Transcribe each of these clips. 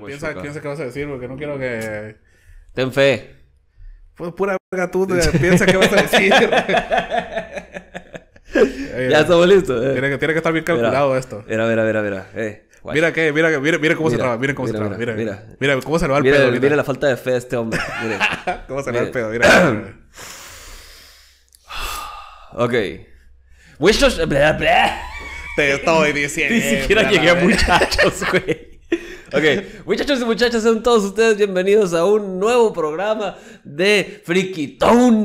Pues piensa, piensa qué vas a decir, porque no quiero que. Ten fe. Pues pura verga tú, piensa qué vas a decir. ya estamos listos. Eh. Tiene, que, tiene, que, estar bien calculado esto. Mira, mira, mira, mira. Eh, mira que, mira, mira, mira cómo se traba, mira cómo se traba, mira, mira, cómo se le va el pedo. Mira. la falta de fe de este hombre. Mira. cómo se le va el pedo, mira. ok. Te estoy diciendo. Ni siquiera llegué a muchachos, güey. Ok, muchachos y muchachas, sean todos ustedes bienvenidos a un nuevo programa de Friki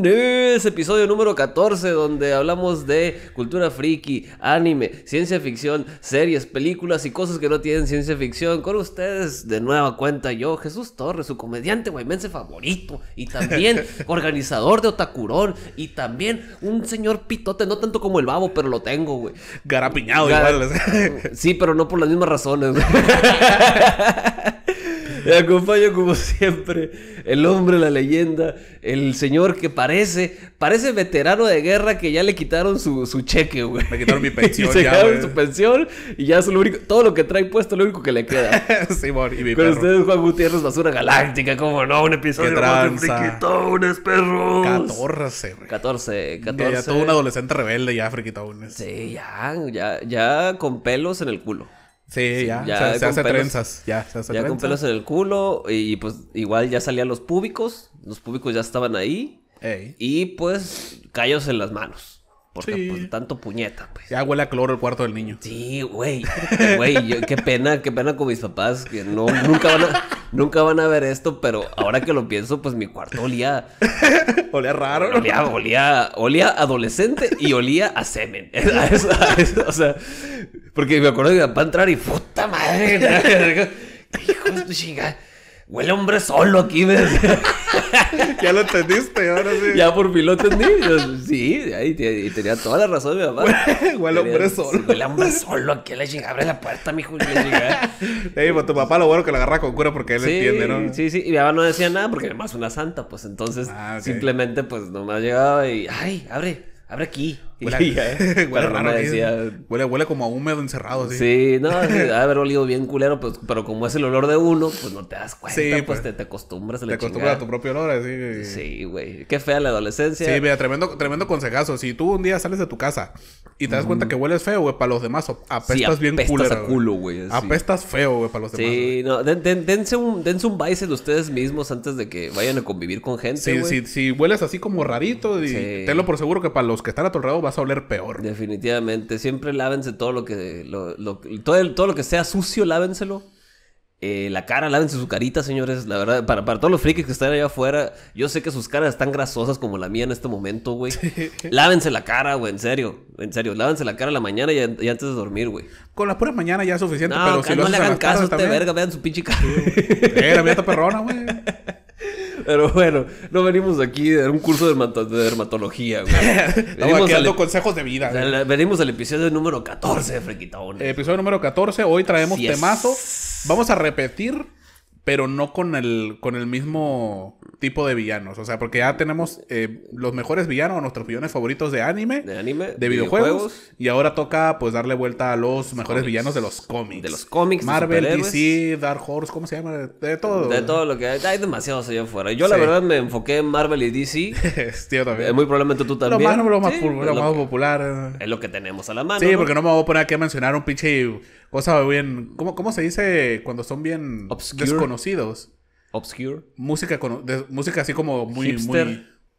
Es episodio número 14, donde hablamos de cultura friki, anime, ciencia ficción, series, películas y cosas que no tienen ciencia ficción. Con ustedes, de nueva cuenta, yo, Jesús Torres, su comediante guaymense favorito y también organizador de Otacurón y también un señor pitote, no tanto como el babo, pero lo tengo, güey. Garapiñado igual. Sí, pero no por las mismas razones. Me acompaño como siempre el hombre, la leyenda, el señor que parece, parece veterano de guerra que ya le quitaron su, cheque, güey. quitaron mi pensión. y ya, su pensión y ya es lo único, todo lo que trae puesto lo único que le queda. Simón, ustedes Juan Gutiérrez, Basura Galáctica, como no, un episodio de Friquitones, perro. 14, 14, 14. todo un adolescente rebelde ya, Friquitones. Sí, ya, ya, ya con pelos en el culo. Sí, ya, ya se hace trenzas, ya se hace Ya con pelos en el culo y pues igual ya salían los públicos, los públicos ya estaban ahí y pues callos en las manos. Porque, tanto puñeta, pues. Ya huele a cloro el cuarto del niño. Sí, güey. Güey, qué pena, qué pena con mis papás. Que no, nunca van a... Nunca van a ver esto, pero ahora que lo pienso, pues mi cuarto olía. olía raro. Olía, olía, adolescente y olía a semen. o sea, porque me acuerdo que mi papá entrar y puta madre. Hijo de chingada huele hombre solo aquí, ¿ves? ya lo entendiste, ahora sí. Ya por fin lo entendí. sí, ahí, tenía toda la razón mi papá. huele hombre solo. huele hombre solo aquí, le llegaba, abre la puerta, mijo. Le ah". pues tu papá lo bueno que lo agarra con cura porque él entiende, ¿no? Sí, sí, y mi papá no decía nada porque además una santa, pues entonces ah, simplemente pues nomás llegaba y, ay, abre, abre aquí. Huele, huele como a húmedo encerrado. Sí, sí no, debe haber olido bien culero, pues, pero como es el olor de uno, pues no te das cuenta, sí, pues, pues te, te, acostumbras a Te acostumbras a tu propio olor, así. Sí, güey. Qué fea la adolescencia. Sí, mira, tremendo, tremendo consejazo. Si tú un día sales de tu casa y te das cuenta que hueles feo, güey, para los demás. Apestas, bien culo, güey. Apestas feo, güey, para los demás. Sí, no. dense, un, dense de ustedes mismos antes de que vayan a convivir con gente, sí, sí, Si hueles así como rarito, y tenlo por seguro que para los que están a tu alrededor vas a oler peor. Definitivamente. Siempre lávense todo lo que... Lo, todo, todo lo que sea sucio, lávenselo. Eh, la cara, lávense su carita, señores. La verdad, para, para, todos los frikis que están allá afuera, yo sé que sus caras están grasosas como la mía en este momento, güey. Lávense la cara, güey, en serio. En serio, lávense la cara la mañana y, antes de dormir, güey. Con la pura mañana ya es suficiente, no, pero no le hagan caso a este verga, vean su pinche cara. mira, mira perrona, güey. Pero bueno, no venimos aquí a un curso de, dermatología, güey. Estamos aquí dando consejos de vida. venimos al episodio número 14, Frequitón. Episodio número 14. Hoy traemos temazo. Vamos a repetir pero no con el, con el mismo tipo de villanos. O sea, porque ya tenemos eh, los mejores villanos, nuestros villanos favoritos de anime, de, anime, de videojuegos, y ahora toca pues darle vuelta a los, mejores villanos de los cómics. De los cómics. Marvel, DC, Dark Horse, ¿cómo se llama? De todo. De todo lo que hay. Hay demasiados allá afuera. Yo la verdad me enfoqué en Marvel y DC. es también. Eh, muy probablemente tú también. Lo más, lo más, popular. Es lo que tenemos a la mano. Sí, porque no me voy a poner aquí a mencionar un pinche o sea, bien. ¿Cómo, cómo se dice cuando son bien desconocidos? Obscure. Música, con, música así como muy.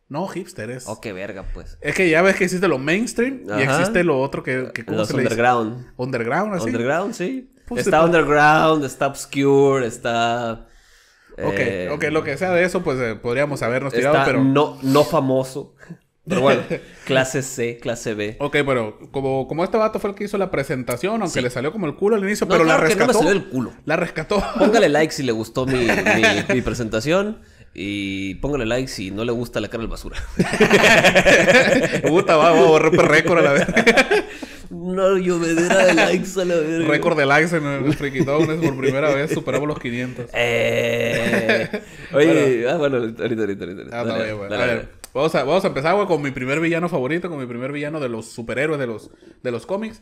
no, hipster es. Oh, qué verga, pues. Es que ya ves que existe lo mainstream y existe lo otro que. que Los underground. Underground, así. Underground, sí. Pues está underground, está obscure, está. Eh, ok, lo que sea de eso, pues eh, podríamos habernos tirado, pero. No, no famoso. Pero bueno. clase C, clase B. Ok, pero como, como este vato fue el que hizo la presentación, aunque le salió como el culo al inicio, pero la rescató. salió el culo. La rescató. Póngale like si le gustó mi, presentación. Y póngale like si no le gusta la cara al basura. gusta, va, va, romper récord a la vez. No, llovedera de likes a la verga. Récord de likes en el Freaky Es por primera vez. Superamos los 500. Eh... Oye, ah, bueno, ahorita, ahorita, Ah, bueno. a ver. Vamos a, empezar, con mi primer villano favorito, con mi primer villano de los superhéroes de los, de los cómics.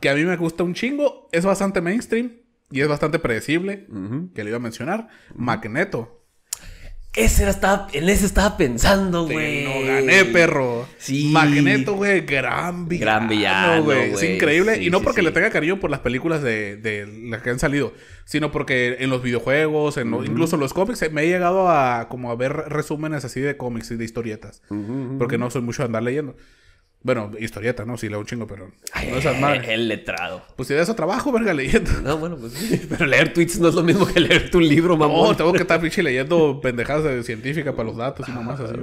Que a mí me gusta un chingo. Es bastante mainstream y es bastante predecible. Que le iba a mencionar. Magneto. Ese en ese estaba pensando, güey. No gané, perro. Sí. Magneto, güey, gran villano. Es increíble. y no porque le tenga cariño por las películas de, las que han salido, sino porque en los videojuegos, en incluso los cómics, eh, me he llegado a como ver resúmenes así de cómics y de historietas. Porque no soy mucho de andar leyendo. Bueno, historieta, ¿no? Sí, leo un chingo, pero Ay, no esas madres. El letrado. Pues si de eso trabajo, verga, leyendo. No, bueno, pues sí. Pero leer tweets no es lo mismo que leer un libro, mamón. No, tengo que estar pinche leyendo pendejadas de científica para los datos y nomás así.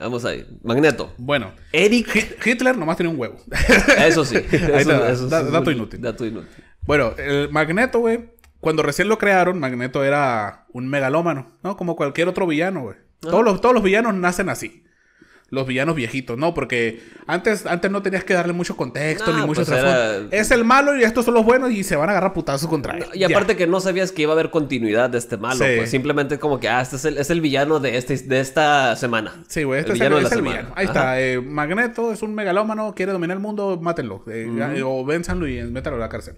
Vamos ahí. Magneto. Bueno. Eric. Hitler nomás tenía un huevo. Eso sí. ahí dato inútil. Dato inútil. Bueno, el Magneto, güey. Cuando recién lo crearon, Magneto era un megalómano, ¿no? Como cualquier otro villano, güey. Ah. Todos los, todos los villanos nacen así los villanos viejitos, ¿no? Porque antes, antes no tenías que darle mucho contexto ni mucho pues Es el malo y estos son los buenos y se van a agarrar putazos contra él. y aparte que no sabías que iba a haber continuidad de este malo, pues simplemente como que, ah, este es el, es el villano de, este, de esta semana. Sí, güey, este el villano es, el, de semana. villano. Ahí está, eh, Magneto es un megalómano, quiere dominar el mundo, mátenlo. Eh, o vénzanlo y métanlo a la cárcel.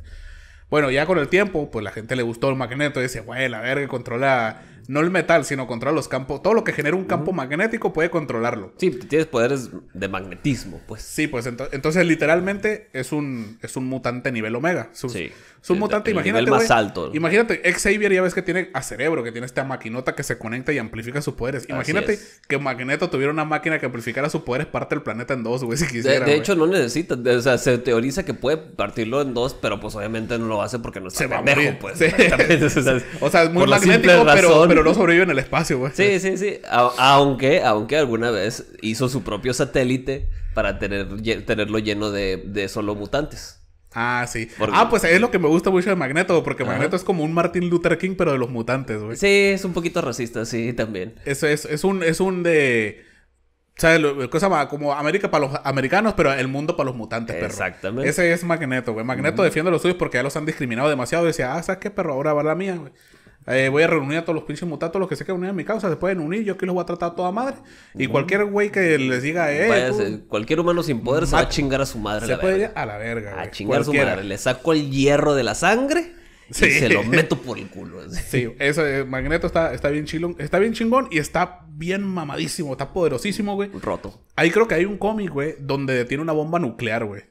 Bueno, ya con el tiempo, pues la gente le gustó el Magneto y dice, güey, la verga, controla no el metal, sino controlar los campos. Todo lo que genera un campo magnético puede controlarlo. Sí, tienes poderes de magnetismo, pues. Sí, pues entonces literalmente es un, es un mutante nivel omega. sí. Es un mutante, imagínate. Nivel más alto. Imagínate, Xavier ya ves que tiene a cerebro, que tiene esta maquinota que se conecta y amplifica sus poderes. Imagínate que Magneto tuviera una máquina que amplificara sus poderes, parte el planeta en dos, güey, si quisiera. De, hecho, no necesita. O sea, se teoriza que puede partirlo en dos, pero pues obviamente no lo hace porque no está se va a pues. o sea, es muy magnético, pero pero no sobrevive en el espacio, güey. Pues. Sí, sí, sí. aunque, aunque alguna vez hizo su propio satélite para tener, tenerlo lleno de, solo mutantes. Ah, sí. Ah, pues es lo que me gusta mucho de Magneto, porque Magneto es como un Martin Luther King, pero de los mutantes, güey. Sí, es un poquito racista, sí, también. eso es, es un, es un de. ¿Sabes? Cosa como América para los americanos, pero el mundo para los mutantes, perro. Exactamente. Ese es Magneto, güey. Magneto defiende a los suyos porque ya los han discriminado demasiado. Y decía, ah, ¿sabes qué, perro? Ahora va la mía, güey. Eh, voy a reunir a todos los pinches mutatos, los que se quieran unir a mi causa, se pueden unir, yo aquí los voy a tratar a toda madre. Y cualquier güey que les diga, eh. cualquier humano sin poder se va a chingar a su madre. Se puede ir a la verga. Güey. A chingar a su madre. Le saco el hierro de la sangre. Y se lo meto por el culo. Sí, ese eh, Magneto está, está bien chilón, está bien chingón y está bien mamadísimo, está poderosísimo, güey. Roto. Ahí creo que hay un cómic, güey, donde tiene una bomba nuclear, güey.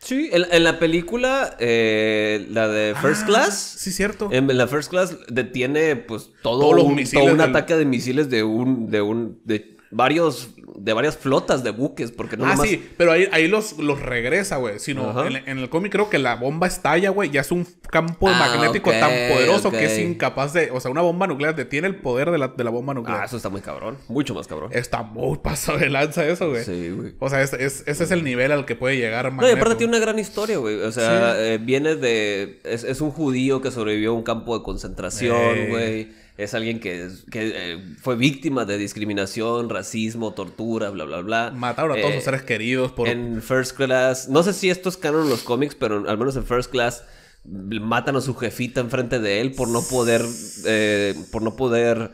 Sí, en, la película, eh, la de ah, First Class. Sí, cierto. En, la First Class detiene pues todo, un, ataque de misiles de un, de un, de varios de varias flotas de buques, porque no Ah, sí, pero ahí, los, los regresa, güey. Sino en, en, el cómic creo que la bomba estalla, güey, Ya es un campo ah, magnético tan poderoso que es incapaz de. O sea, una bomba nuclear detiene el poder de la, bomba nuclear. Ah, eso está muy cabrón. Mucho más cabrón. Está muy pasado de lanza eso, güey. Sí, güey. O sea, ese es el nivel al que puede llegar Magneto. No, y aparte tiene una gran historia, güey. O sea, eh, viene de. Es, es, un judío que sobrevivió a un campo de concentración, güey es alguien que, eh, fue víctima de discriminación, racismo, tortura, bla, bla, bla. Mataron a todos sus eh, seres queridos por... En First Class, no sé si esto es canon en los cómics, pero al menos en First Class matan a su jefita enfrente de él por no poder, eh, por no poder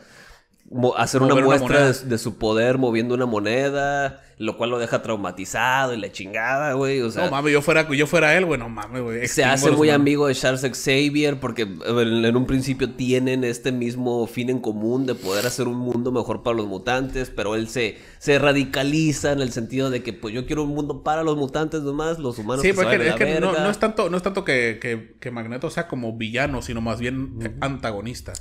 hacer una muestra de, su poder moviendo una moneda, lo cual lo deja traumatizado y la chingada, güey. O sea, no mames, yo fuera, yo fuera él, güey, no Se hace muy amigo de Charles Xavier porque en, un principio tienen este mismo fin en común de poder hacer un mundo mejor para los mutantes, pero él se, se radicaliza en el sentido de que, pues yo quiero un mundo para los mutantes nomás, los humanos. Sí, es que No, es tanto, no es tanto que, Magneto sea como villano, sino más bien antagonista.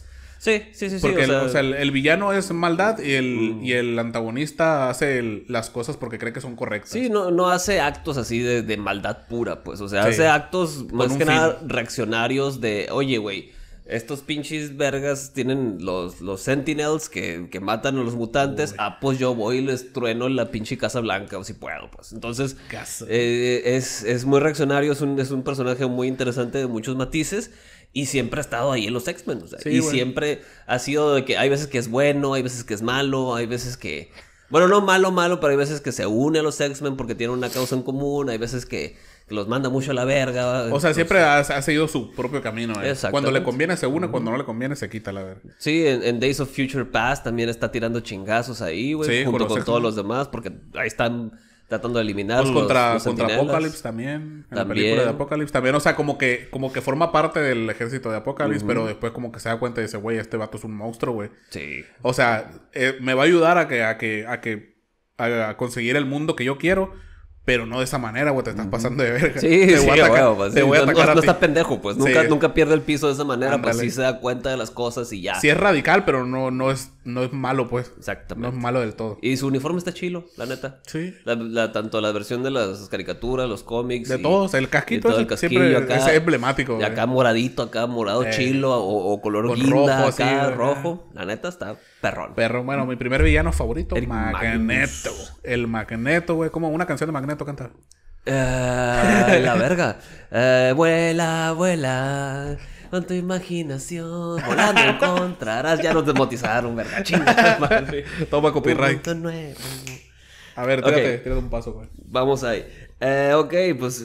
Sí, sí, sí. sí, o el, villano es maldad y el, mm. y el antagonista hace las cosas porque cree que son correctas. Sí, no, no hace actos así de, maldad pura, pues. O sea, hace actos más que nada reaccionarios de, oye, güey, estos pinches vergas tienen los, los sentinels que, que matan a los mutantes. Ah, pues yo voy y les trueno la pinche Casa Blanca, o si puedo, pues. Entonces, eh, es, es, muy reaccionario, es un, es un personaje muy interesante de muchos matices. Y siempre ha estado ahí en los X-Men. y siempre ha sido de que hay veces que es bueno, hay veces que es malo, hay veces que... Bueno, no malo, malo, pero hay veces que se une a los X-Men porque tienen una causa en común, hay veces que, los manda mucho a la verga. O sea, siempre ha, seguido su propio camino. Eh. Cuando le conviene se une, cuando no le conviene se quita la verga. Sí, en, Days of Future Past también está tirando chingazos ahí, güey, sí, junto con todos los demás, porque ahí están tratando de eliminar. Pues contra, contra Apocalypse también. En la película de Apocalipsis también. O sea, como que, como que forma parte del ejército de Apocalypse, pero después como que se da cuenta y dice, güey, este vato es un monstruo, güey. Sí. O sea, eh, me va a ayudar a que, a que, a que, a conseguir el mundo que yo quiero pero no de esa manera, güey, te estás pasando de verga. Sí, te voy a atacar, no, está pendejo, pues. Nunca, nunca pierde el piso de esa manera, para pues sí se da cuenta de las cosas y ya. Sí es radical, pero no, no, es, no es malo, pues. Exactamente. No es malo del todo. Y su uniforme está chilo, la neta. Sí. tanto la versión de las caricaturas, los cómics. De todos, el casquito. Todo el casquillo acá. Es emblemático. Y acá eh. moradito, acá morado eh, chilo o, color guinda, rojo, acá rojo. La neta está perrón. Perro, bueno, mi primer villano favorito, el Magneto. El Magneto, güey. Como una canción de Magneto a cantar? Eh, la verga. Eh, vuela, vuela. Con tu imaginación, volando encontrarás. Ya nos desmotizaron, verga. Chinga, Toma copyright. A ver, tírate, tírate un paso, Vamos ahí. Eh, ok, pues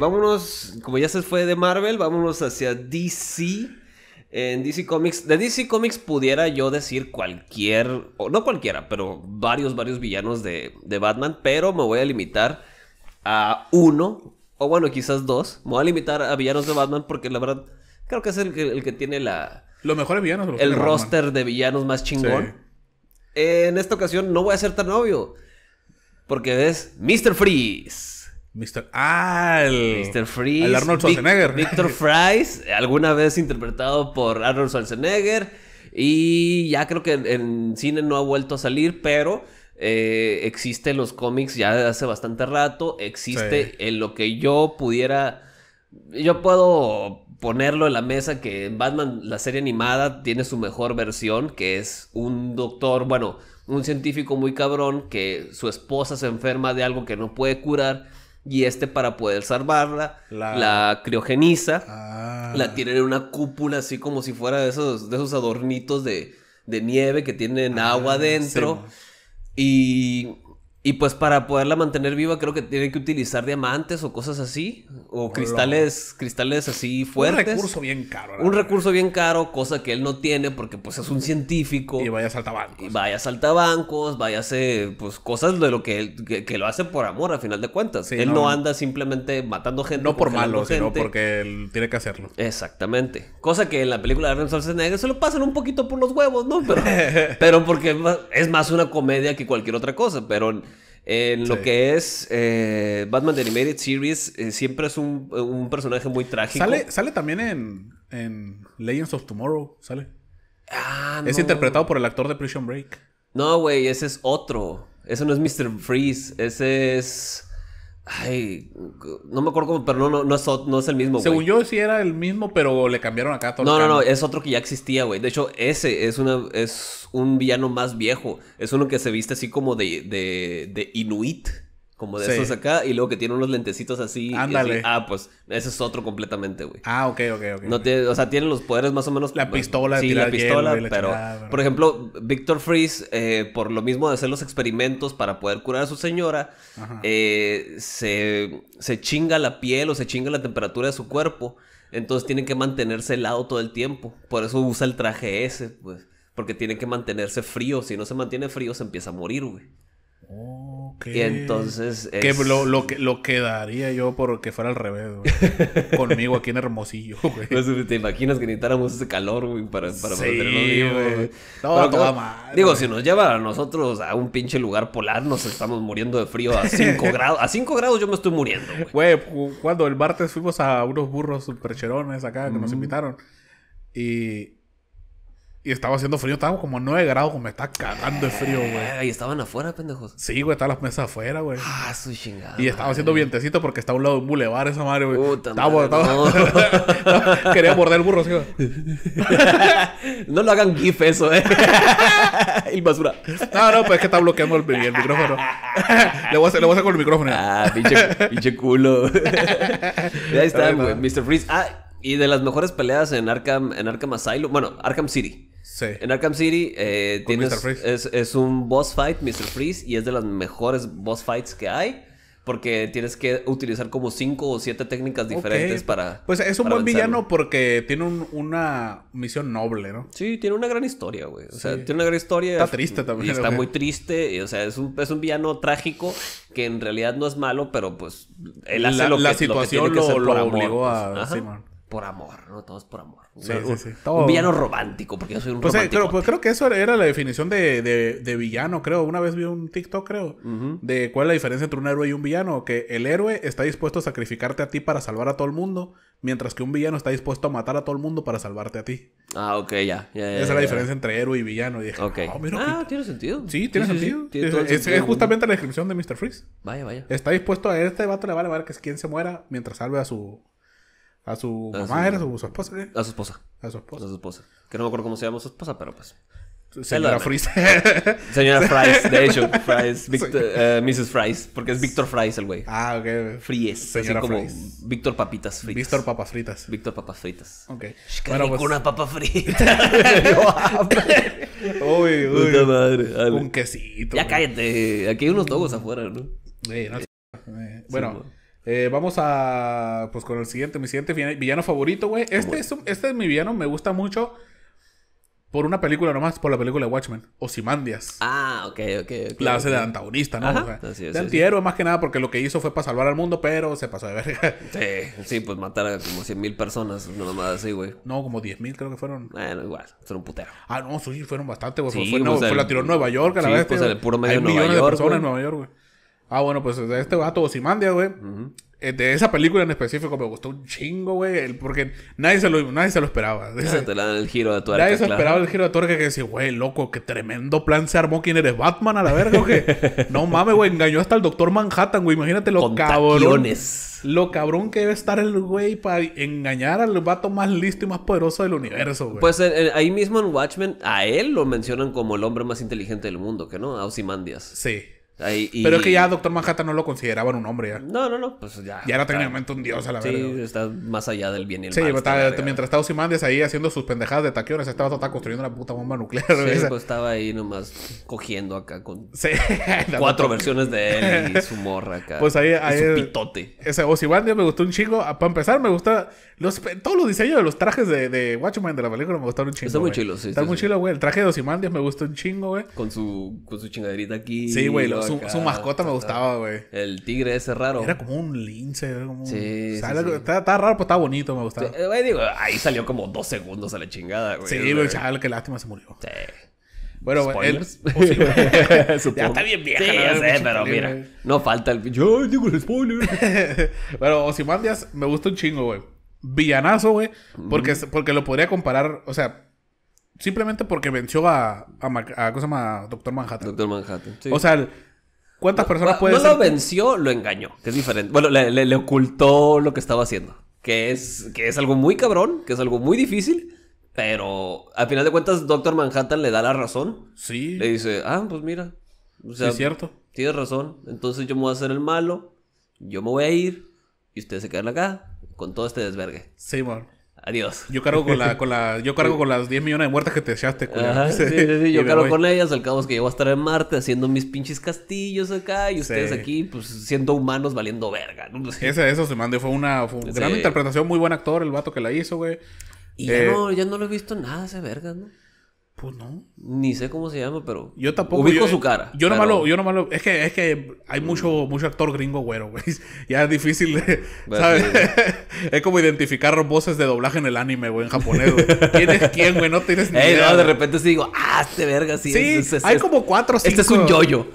vámonos. Como ya se fue de Marvel, vámonos hacia DC en DC Comics, de DC Comics pudiera yo decir cualquier, o no cualquiera, pero varios, varios villanos de, Batman, pero me voy a limitar a uno, o bueno, quizás dos. Me voy a limitar a villanos de Batman porque la verdad creo que es el que, tiene la... Los mejores villanos. el roster de villanos más chingón. En esta ocasión no voy a ser tan obvio. Porque es Mr. Freeze. Mr. Ah, el, Mr. Arnold Schwarzenegger. Victor Fries, alguna vez interpretado por Arnold Schwarzenegger. Y ya creo que en, cine no ha vuelto a salir, pero eh, existe en los cómics ya hace bastante rato. Existe en lo que yo pudiera. Yo puedo ponerlo en la mesa que Batman, la serie animada, tiene su mejor versión, que es un doctor, bueno, un científico muy cabrón, que su esposa se enferma de algo que no puede curar y este para poder salvarla la, criogeniza, ah. la tiene en una cúpula así como si fuera de esos, de esos adornitos de, de nieve que tienen ah, agua adentro y y pues para poderla mantener viva creo que tiene que utilizar diamantes o cosas así. O cristales, cristales así fuertes. Un recurso bien caro. Un recurso bien caro, cosa que él no tiene porque pues es un científico. Y vaya a saltabancos. Y vaya a saltabancos, vaya a hacer pues cosas de lo que, él, que, lo hace por amor a final de cuentas. él no, anda simplemente matando gente. No por malo, sino porque él tiene que hacerlo. Exactamente. Cosa que en la película de Arnold Schwarzenegger se lo pasan un poquito por los huevos, ¿no? Pero, pero porque es más una comedia que cualquier otra cosa. Pero en lo que es eh, Batman The Animated Series, eh, siempre es un, personaje muy trágico. Sale, también en, en Legends of Tomorrow, sale. Ah, no. Es interpretado por el actor de Prison Break. No, güey, ese es otro. Ese no es Mr. Freeze, ese es... Ay, no me acuerdo cómo, pero no, no, es, no es el mismo, güey. Según yo sí era el mismo, pero le cambiaron acá todo. No, no, no, es otro que ya existía, güey. De hecho, ese es, una, es un villano más viejo. Es uno que se viste así como de, de, de Inuit como de esos acá, y luego que tiene unos lentecitos así. Ándale. ah, pues ese es otro completamente, güey. Ah, ok, ok, ok. o sea, tienen los poderes más o menos. La pistola, sí, la pistola, hielo, pero, Por ejemplo, Victor Freeze, eh, por lo mismo de hacer los experimentos para poder curar a su señora, eh, se, se chinga la piel o se chinga la temperatura de su cuerpo. Entonces tiene que mantenerse helado todo el tiempo. Por eso usa el traje ese, pues. Porque tiene que mantenerse frío. Si no se mantiene frío, se empieza a morir, güey. Y entonces. Que lo, lo, que, lo quedaría yo porque que fuera al revés, Conmigo aquí en Hermosillo, güey. te imaginas que necesitáramos ese calor, güey, para, para sí, güey. No, Digo, si nos lleva a nosotros a un pinche lugar polar, nos estamos muriendo de frío a 5 grados. A 5 grados yo me estoy muriendo, güey. Güey, cuando el martes fuimos a unos burros supercherones acá que nos invitaron. Y y estaba haciendo frío, estábamos como a 9 grados, me está cagando de frío, güey. Y estaban afuera, pendejos. Sí, güey, estaban las mesas afuera, güey. Ah, su chingada. Y estaba haciendo vientecito porque está a un lado de un bulevar esa madre, güey. Puta estaba, estaba... Quería morder el burro, sí, güey. no lo hagan gif eso, eh. y basura. No, no, pues es que está bloqueando el, micrófono. le, voy a, le voy a sacar el micrófono. Ah, pinche, pinche culo. Ahí está, güey. Mr. Freeze. Ah, y de las mejores peleas en Arkham, en Arkham Asylum. Bueno, Arkham City. En Arkham City eh, es, un boss fight, Mr. Freeze, y es de las mejores boss fights que hay. Porque tienes que utilizar como cinco o siete técnicas diferentes para. Pues es un buen villano porque tiene una misión noble, ¿no? Sí, tiene una gran historia, güey. O sea, tiene una gran historia. Está triste también. está muy triste. Y, o sea, es un, villano trágico que en realidad no es malo, pero pues él hace la, lo, la situación lo, que lo, obligó pues. a. man por amor, ¿no? Todos por amor. un, villano romántico, porque yo soy un pues, eh, romántico. pues creo que eso era la definición de, villano, creo. Una vez vi un TikTok, creo, de cuál es la diferencia entre un héroe y un villano. Que el héroe está dispuesto a sacrificarte a ti para salvar a todo el mundo, mientras que un villano está dispuesto a matar a todo el mundo para salvarte a ti. Ah, ok, ya. Esa es la diferencia entre héroe y villano. dije, ah, ah tiene sentido. Sí, tiene sentido. es, justamente la descripción de Mr. Freeze. Vaya, vaya. Está dispuesto a este vato le vale a ver que quien se muera mientras salve a su a su a mamá, era su, esposa, ¿eh? A su esposa. A su esposa. A su esposa. Que no me acuerdo cómo se llama su esposa, pero pues. Señora Fries. Señora Fries, de hecho, Fries, Victor, eh, Mrs. Fries, porque es Víctor Fries el güey. Ah, ok. Fries, Señora así como Víctor Papitas Fritas. Víctor Papas Fritas. Víctor Papas Fritas. Ok. Bueno, pues- con una papa frita. Ah, uy, uy. madre. Un quesito. Ya cállate, aquí hay unos dogos afuera, ¿no? Sí, no... Eh, bueno. Eh, vamos a. Pues con el siguiente, mi siguiente villano favorito, güey. Este, es este es mi villano, me gusta mucho. Por una película nomás, por la película de Watchmen, o Simandias. Ah, ok, ok. okay de antagonista, ¿no? de antihéroe más que nada, porque lo que hizo fue para salvar al mundo, pero se pasó de verga. Sí, sí, pues matar a como 100.000 mil personas, nomás así, güey. No, como 10.000 mil creo que fueron. Bueno, igual, fueron un putero. Ah, no, sí, fueron bastante, güey. fue, no, fue pues la tiró en Nueva York a la vez. Pues el puro medio Hay de Nueva millones de personas en Nueva York, güey. Ah, bueno, pues este vato Osimandia, güey. Eh, de esa película en específico me gustó un chingo, güey. Porque nadie se lo, nadie se lo esperaba. Ah, el giro de tuerca. Nadie se esperaba el giro de tuerca que decía, güey, loco, qué tremendo plan se armó. ¿Quién eres? Batman a la verga, güey. no mames, güey. Engañó hasta el doctor Manhattan, güey. Imagínate lo cabrón. Lo cabrón que debe estar el güey para engañar al vato más listo y más poderoso del universo, güey. Pues eh, eh, ahí mismo en Watchmen, a él lo mencionan como el hombre más inteligente del mundo, que no? A Ozymandias. Sí. Pero es que ya Doctor Manhattan no lo consideraban un hombre ya. No, no, no, pues ya. Ya era técnicamente un dios a la verdad. Sí, está más allá del bien y el mal. Sí, pues, este, mientras estaba Osimandias ahí haciendo sus pendejadas de taquiones, estaba, estaba construyendo una puta bomba nuclear. Sí, pues estaba ahí nomás cogiendo acá con cuatro versiones de él y su morra acá. Pues ahí, ahí su pitote. Ese Osimandias me gustó un chingo. Ah, Para empezar, me gusta todos los diseños de los trajes de, de Watchmen de la película me gustaron un chingo. Está muy chilo, sí. Está muy chilo, güey. El traje de Osimandias me gustó un chingo, güey. Con su, con su chingaderita aquí. Sí, güey su, mascota me gustaba, güey. El tigre ese raro. Era como un lince, era como... Sí, está Estaba, raro, pero estaba bonito, me gustaba. digo, ahí salió como dos segundos a la chingada, güey. Sí, güey, chaval, qué lástima, se murió. Sí. Bueno, oh, güey. ya está bien vieja. Sí, ya sé, pero mira. No falta el... Yo digo el spoiler. bueno, Osimandias me gusta un chingo, güey. Villanazo, güey. Porque, porque lo podría comparar... O sea, simplemente porque venció a, a, ¿cómo se llama? Doctor Manhattan. Doctor Manhattan, sí. O sea, ¿Cuántas personas pueden.? No lo venció, lo engañó, que es diferente. Bueno, le, ocultó lo que estaba haciendo. Que es, que es algo muy cabrón, que es algo muy difícil. Pero al final de cuentas, Doctor Manhattan le da la razón. Sí. Le dice, ah, pues mira. es cierto. Tienes razón. Entonces yo me voy a hacer el malo. Yo me voy a ir. Y ustedes se quedan acá. Con todo este desvergue. Sí, man. Adiós. Yo cargo con la, con la, yo cargo con las 10 millones de muertes que te echaste, yo cargo con ellas, al cabo es que yo voy a estar en Marte haciendo mis pinches castillos acá y ustedes aquí, pues, siendo humanos valiendo verga, ¿no? Ese, eso se mandó, fue una, gran interpretación, muy buen actor el vato que la hizo, güey. Y ya, no, eh, ya no lo he visto nada ese verga, ¿no? Pues no. Ni sé cómo se llama, pero. Yo tampoco. Ubico su cara. Yo no malo Yo es, que, es que hay mucho, mucho actor gringo güero, güey. Ya es difícil de. Pues ¿Sabes? es como identificar voces de doblaje en el anime, güey, en japonés, ¿Quién es quién, güey? No tienes ni idea. de repente sí digo, ah, este verga, sí. hay como cuatro o cinco. Este es un yoyo.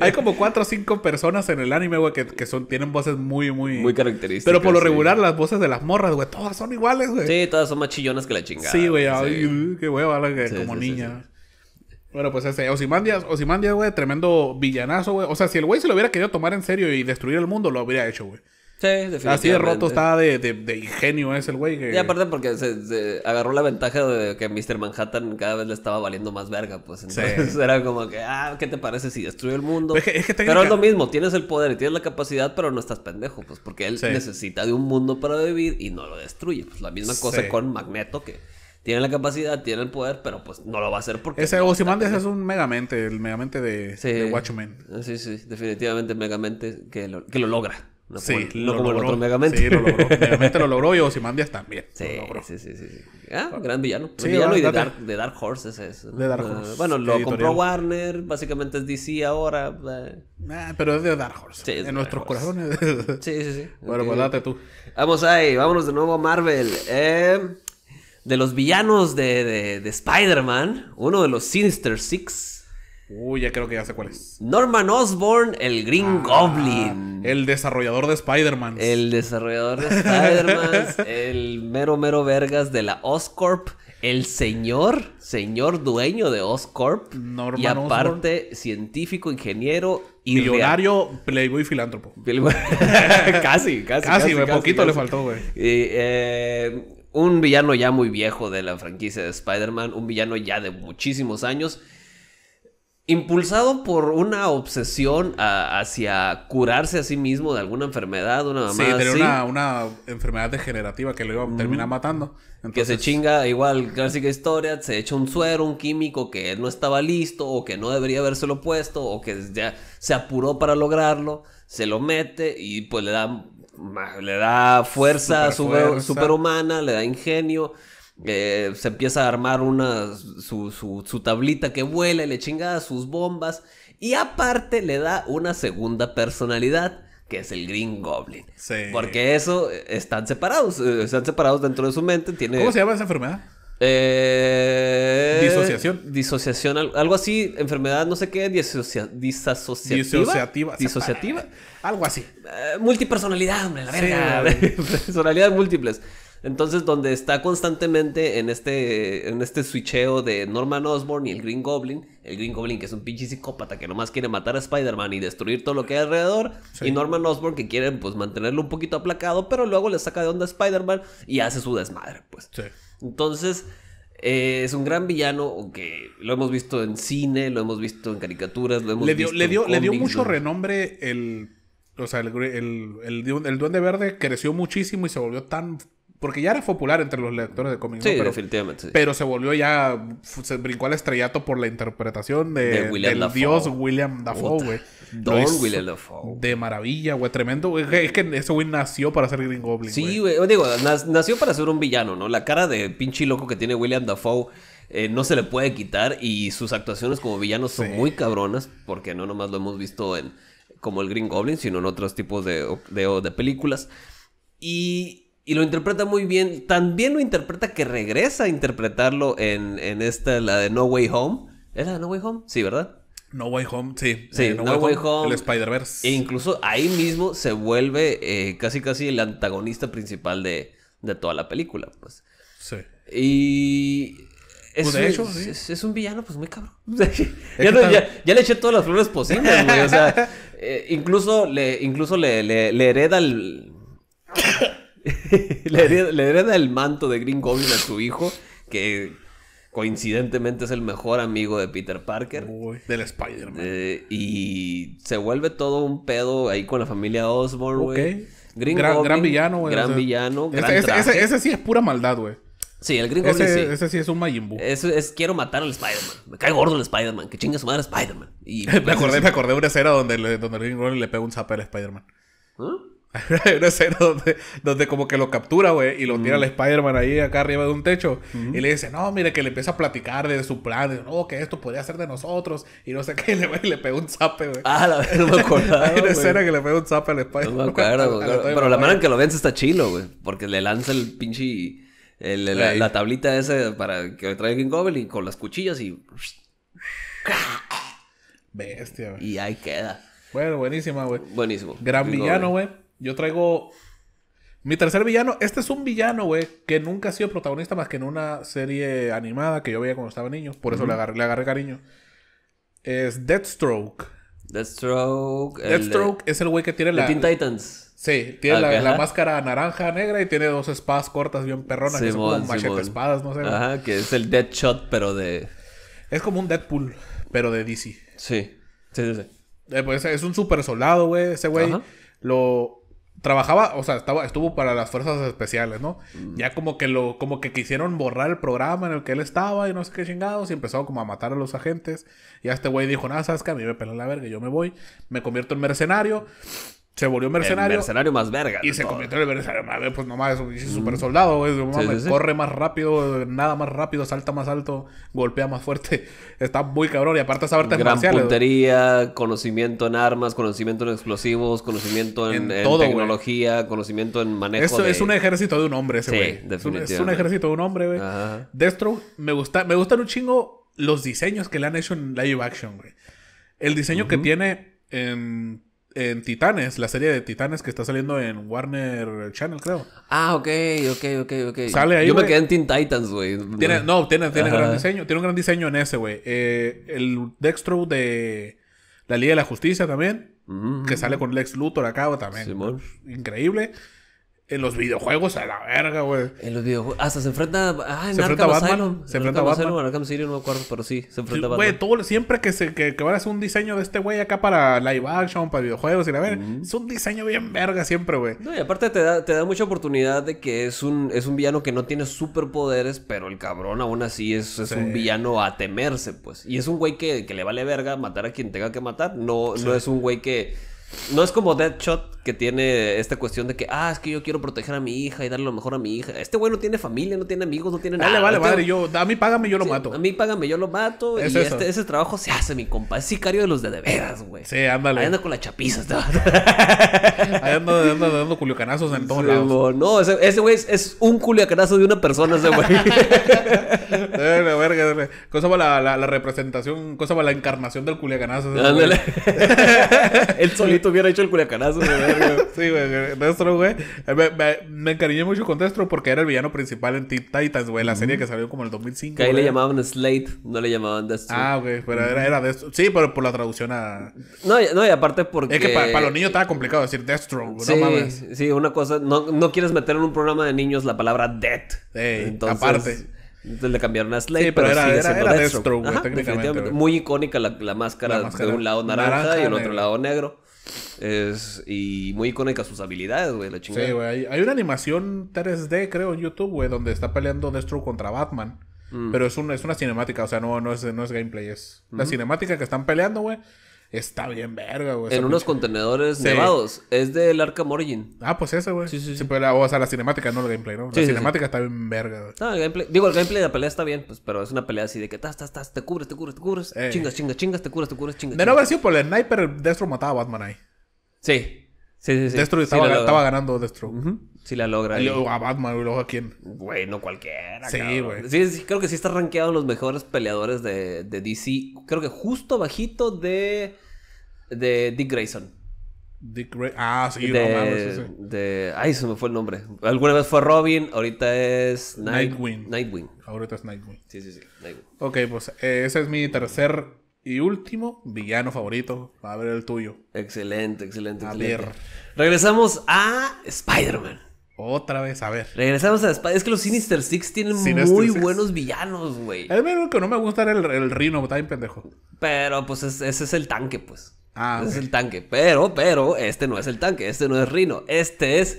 hay como cuatro o cinco personas en el anime, güey, que, son, tienen voces muy, muy. Muy características. Pero por lo regular, las voces de las morras, güey, todas son iguales, güey. Sí, todas son más chillonas que la chingada. Sí, güey, qué hueva como niña. Bueno, pues ese Osimandias, Osimandias, güey, tremendo villanazo, güey. O sea, si el güey se lo hubiera querido tomar en serio y destruir el mundo, lo habría hecho, güey. Sí, definitivamente. Así de roto estaba de, de, de ingenio ese el güey. Y aparte porque se, agarró la ventaja de que Mr. Manhattan cada vez le estaba valiendo más verga, pues. Entonces era como que, ah, ¿qué te parece si destruye el mundo? Pero es lo mismo, tienes el poder y tienes la capacidad, pero no estás pendejo, pues. Porque él necesita de un mundo para vivir y no lo destruye. Pues la misma cosa con Magneto que tiene la capacidad, tiene el poder, pero pues no lo va a hacer porque... Ese Ozymandias es un megamente, el megamente de, Watchmen. Ah, sí, sí, definitivamente megamente que lo, que lo logra. sí, lo logró, el otro Megamente. Sí, lo logró. Megamente lo logró y Ozymandias también. Sí, sí, sí, sí. Ah, gran villano. Sí, villano y de Dark, Horse es eso. De Dark Horse. Ah, bueno, lo compró Warner, básicamente es DC ahora. Ah, pero es de Dark Horse. Sí, en nuestros corazones. sí, sí, sí. Bueno, pues okay. tú. Vamos ahí, vámonos de nuevo a Marvel. Eh de los villanos de, Spider-Man, uno de los Sinister Six. Uy, ya creo que ya sé cuál es. Norman Osborn, el Green ah, Goblin. El desarrollador de Spider-Man. El desarrollador de Spider-Man. el mero, mero vergas de la Oscorp. El señor, señor dueño de Oscorp. Norman y aparte, científico, ingeniero y. Millonario, playboy filántropo. casi, casi. Casi, casi, poquito le faltó, güey. Eh, un villano ya muy viejo de la franquicia de Spider-Man, un villano ya de muchísimos años, impulsado por una obsesión hacia curarse a sí mismo de alguna enfermedad, una mamá. Sí, una, enfermedad degenerativa que lo iba matando. Entonces... Que se chinga, igual, clásica historia, se echa un suero, un químico que no estaba listo o que no debería habérselo puesto o que ya se apuró para lograrlo se lo mete y pues le da, le da fuerza super superhumana, le da ingenio. Eh, se empieza a armar una su, tablita que vuela y le chingada sus bombas. Y aparte le da una segunda personalidad que es el Green Goblin. Porque eso eh, están separados, eh, están separados dentro de su mente. ¿Cómo se llama esa enfermedad? Eh, disociación. Disociación, algo así, enfermedad, no sé qué, Disociativa. Disociativa. Algo así. Eh, multipersonalidad, hombre, la verga. Personalidades múltiples. Entonces, donde está constantemente en este, en este switcheo de Norman Osborn y el Green Goblin, el Green Goblin que es un pinche psicópata que nomás quiere matar a Spider-Man y destruir todo lo que hay alrededor, y Norman Osborn que quiere pues mantenerlo un poquito aplacado, pero luego le saca de onda a Spider-Man y hace su desmadre, pues. Entonces, eh, es un gran villano que lo hemos visto en cine, lo hemos visto en caricaturas, lo hemos le dio, visto le dio mucho renombre el. O sea, el, Duende Verde creció muchísimo y se volvió tan. Porque ya era popular entre los lectores de cómics. Sí, pero, definitivamente. Sí. Pero se volvió ya. Se brincó al estrellato por la interpretación de, del dios William Dafoe, güey. Don William Dafoe. De maravilla, güey. Tremendo. Es que, ese nació para ser Green Goblin. Sí, güey. Digo, nació para ser un villano, ¿no? La cara de pinche loco que tiene William Dafoe. Eh, no se le puede quitar y sus actuaciones como villanos son muy cabronas porque no nomás lo hemos visto en como el Green Goblin, sino en otros tipos de, películas. Y lo interpreta muy bien. También lo interpreta que regresa a interpretarlo en, en esta, la de No Way Home. ¿Es No Way Home? Sí, ¿verdad? No Way Home, sí. Sí, eh, no, Way, Home, El Spider-Verse. E incluso ahí mismo se vuelve eh, casi casi el antagonista principal de, toda la película, pues. Sí. Y. Es, pues, un, villano, pues muy cabrón. ya, le eché todas las flores posibles, güey. O sea, eh, incluso le, incluso le, le, hereda el. le hereda el manto de Green Goblin a su hijo. Que coincidentemente es el mejor amigo de Peter Parker. Uy, del Spider-Man. Eh, y se vuelve todo un pedo ahí con la familia Osborn, güey. Okay. Gran, gran villano, güey. Gran villano. Gran ese, Ese, sí es pura maldad, güey. Sí, el Green Goblin ese, sí. Ese sí es un Majin Buu. Es, quiero matar al Spider-Man. Me cae gordo el Spider-Man. Que chinga su madre Spider-Man. me, acordé, me acordé de una escena donde, donde el Green Goblin le pega un zap al Spider-Man. ¿Ah? Hay una escena donde, donde, como que lo captura, güey, y lo tira al Spider-Man ahí acá arriba de un techo. Y le dice, no, mire, que le empieza a platicar de su plan. De, no, que esto podría ser de nosotros. Y no sé qué, y le, pega un zape, güey. Ah, la verdad, no me acuerdo. Hay una escena que le pega un zape al Spider-Man. No me acuerdo, Pero la manera en que lo vence está chilo, güey. Porque le lanza el pinche... la, tablita esa para que traiga King Goblin con las cuchillas y... Bestia, güey. Y ahí queda. Bueno, buenísima, güey. Buenísimo. Gran villano, güey. Yo traigo. Mi tercer villano. Este es un villano, güey, que nunca ha sido protagonista más que en una serie animada que yo veía cuando estaba niño. Por eso le, agarré, agarré cariño. Es Deathstroke. Deathstroke. Deathstroke es el güey que tiene la. Teen Titans. Sí, tiene ah, la, máscara naranja negra y tiene dos espadas cortas bien perronas. Es que son como un espadas, no sé. Ajá, que es el Deadshot, pero de. Es como un Deadpool, pero de DC. Sí. Sí, sí, eh, pues es un super soldado, güey. Ese güey lo trabajaba, o sea, estaba, estuvo para las fuerzas especiales, ¿no? Mm. Ya como que lo, como que quisieron borrar el programa en el que él estaba y no sé qué chingados, y empezó como a matar a los agentes. Y a este güey dijo, nada, sabes a mí me la verga, yo me voy, me convierto en mercenario se volvió mercenario. El mercenario más verga. Y se convirtió en el mercenario más verga. Pues nomás es un super soldado, güey. Corre más rápido, nada más rápido, salta más alto, golpea más fuerte. Está muy cabrón. Y aparte saber artes Gran puntería, conocimiento en armas, conocimiento en explosivos, conocimiento en, tecnología, conocimiento en manejo es un ejército de un hombre ese, güey. Es, es, un ejército de un hombre, güey. Destro, me, gusta, me gustan un chingo los diseños que le han hecho en live action, güey. El diseño que tiene... En em, en Titanes, la serie de Titanes que está saliendo en Warner Channel, creo. Ah, ok, ok, ok, ok. Sale ahí. Yo me quedé en Teen Titans, güey. no, tiene, tiene gran diseño. Tiene un gran diseño en ese, güey. Eh, el Dextro de la Liga de la Justicia también. Que sale con Lex Luthor acá, también. Simón. Increíble. En los videojuegos, a la verga, güey. En los videojuegos. Hasta se enfrenta. Ah, en se Arkham enfrenta Se enfrenta a Batman. Arkham City, no me acuerdo, pero sí, se enfrenta a Batman. Güey, todo, siempre que, se, que, van a hacer un diseño de este güey acá para live action, para videojuegos y la verga. Es un diseño bien verga siempre, güey. No, y aparte te da, te da mucha oportunidad de que es un, es un villano que no tiene superpoderes, pero el cabrón aún así es, es un villano a temerse, pues. Y es un güey que, que, le vale verga matar a quien tenga que matar. No, no es un güey que no es como Deadshot que tiene esta cuestión de que, ah, es que yo quiero proteger a mi hija y darle lo mejor a mi hija. Este güey no tiene familia, no tiene amigos, no tiene nada. Dale, vale, este madre, yo, a mí págame, yo lo mato. A mí págame, yo lo mato. y Este, ese trabajo se hace, mi compa. Es sicario de los de de veras, güey. Sí, ándale. Ahí anda con la chapiza. Ahí anda, dando culiacanazos en todos sí, lados. No, ese, güey es, un culiacanazo de una persona, ese güey. verga, Cosa para la, la, representación, cosa para la encarnación del culiacanazo. Ándale. El solito Tuviera hecho el culiacanazo. sí, güey. Destro, güey. Me, encariñé mucho con Destro porque era el villano principal en Titans, güey. La serie que salió como en el 2005. ahí le llamaban Slate, no le llamaban Destro. Ah, güey. Pero era, era, Destro. Sí, pero por la traducción a... No, no y aparte porque... Es que para los niños estaba complicado decir Destro, güey. Sí, mames. Sí, una cosa... No, no quieres meter en un programa de niños la palabra death. Entonces, aparte. Entonces le cambiaron a Slade, sí, pero, era, era, era Deathstroke. definitivamente. Muy icónica la, la, máscara de un lado naranja, y el otro lado negro. Es, y muy icónica sus habilidades, güey, la chingada. Sí, güey. Hay, una animación 3D, creo, en YouTube, güey, donde está peleando Destro contra Batman. Mm. Pero es, un, es una cinemática, o sea, no, no, es, no es gameplay, es la cinemática que están peleando, güey. Está bien verga, güey. En unos contenedores nevados. Es del Arkham Origin. Ah, pues ese, güey. Sí, sí, sí. o sea, la cinemática, no el gameplay, ¿no? la cinemática está bien verga, güey. Digo, el gameplay de la pelea está bien, pues, pero es una pelea así de que tas, tas, tas, te cubres, te cubres, te cubres. Eh. Chingas, chingas, chingas, te cubres, te cubres, chingas. De no haber sido por el sniper, Destro mataba a Batman ahí. Sí. Sí, sí, sí. Destro estaba, ganando Destro. Sí la logra. Y luego a Batman, y luego a quién. Bueno, cualquiera. Sí, güey. Sí, creo que sí está rankeado en los mejores peleadores de, de DC. Creo que justo bajito de, de Dick Grayson. Dick Grayson. Ah, sí, de, sí, De... Ay, se me fue el nombre. Alguna vez fue Robin, ahorita es Nightwing. Nightwing. Ahorita es Nightwing. Sí, sí, sí. Nightwing. Ok, pues eh, ese es mi tercer y último, villano favorito. Va A ver el tuyo. Excelente, excelente. A ver. Regresamos a Spider-Man. Otra vez, a ver. Regresamos a Spider. man Es que los Sinister Six tienen muy buenos villanos, güey. El único que no me gusta era el, el Rino, está bien pendejo. Pero pues ese es el tanque, pues. Ah. Ese es el tanque. Pero, pero, este no es el tanque. Este no es Rino. Este es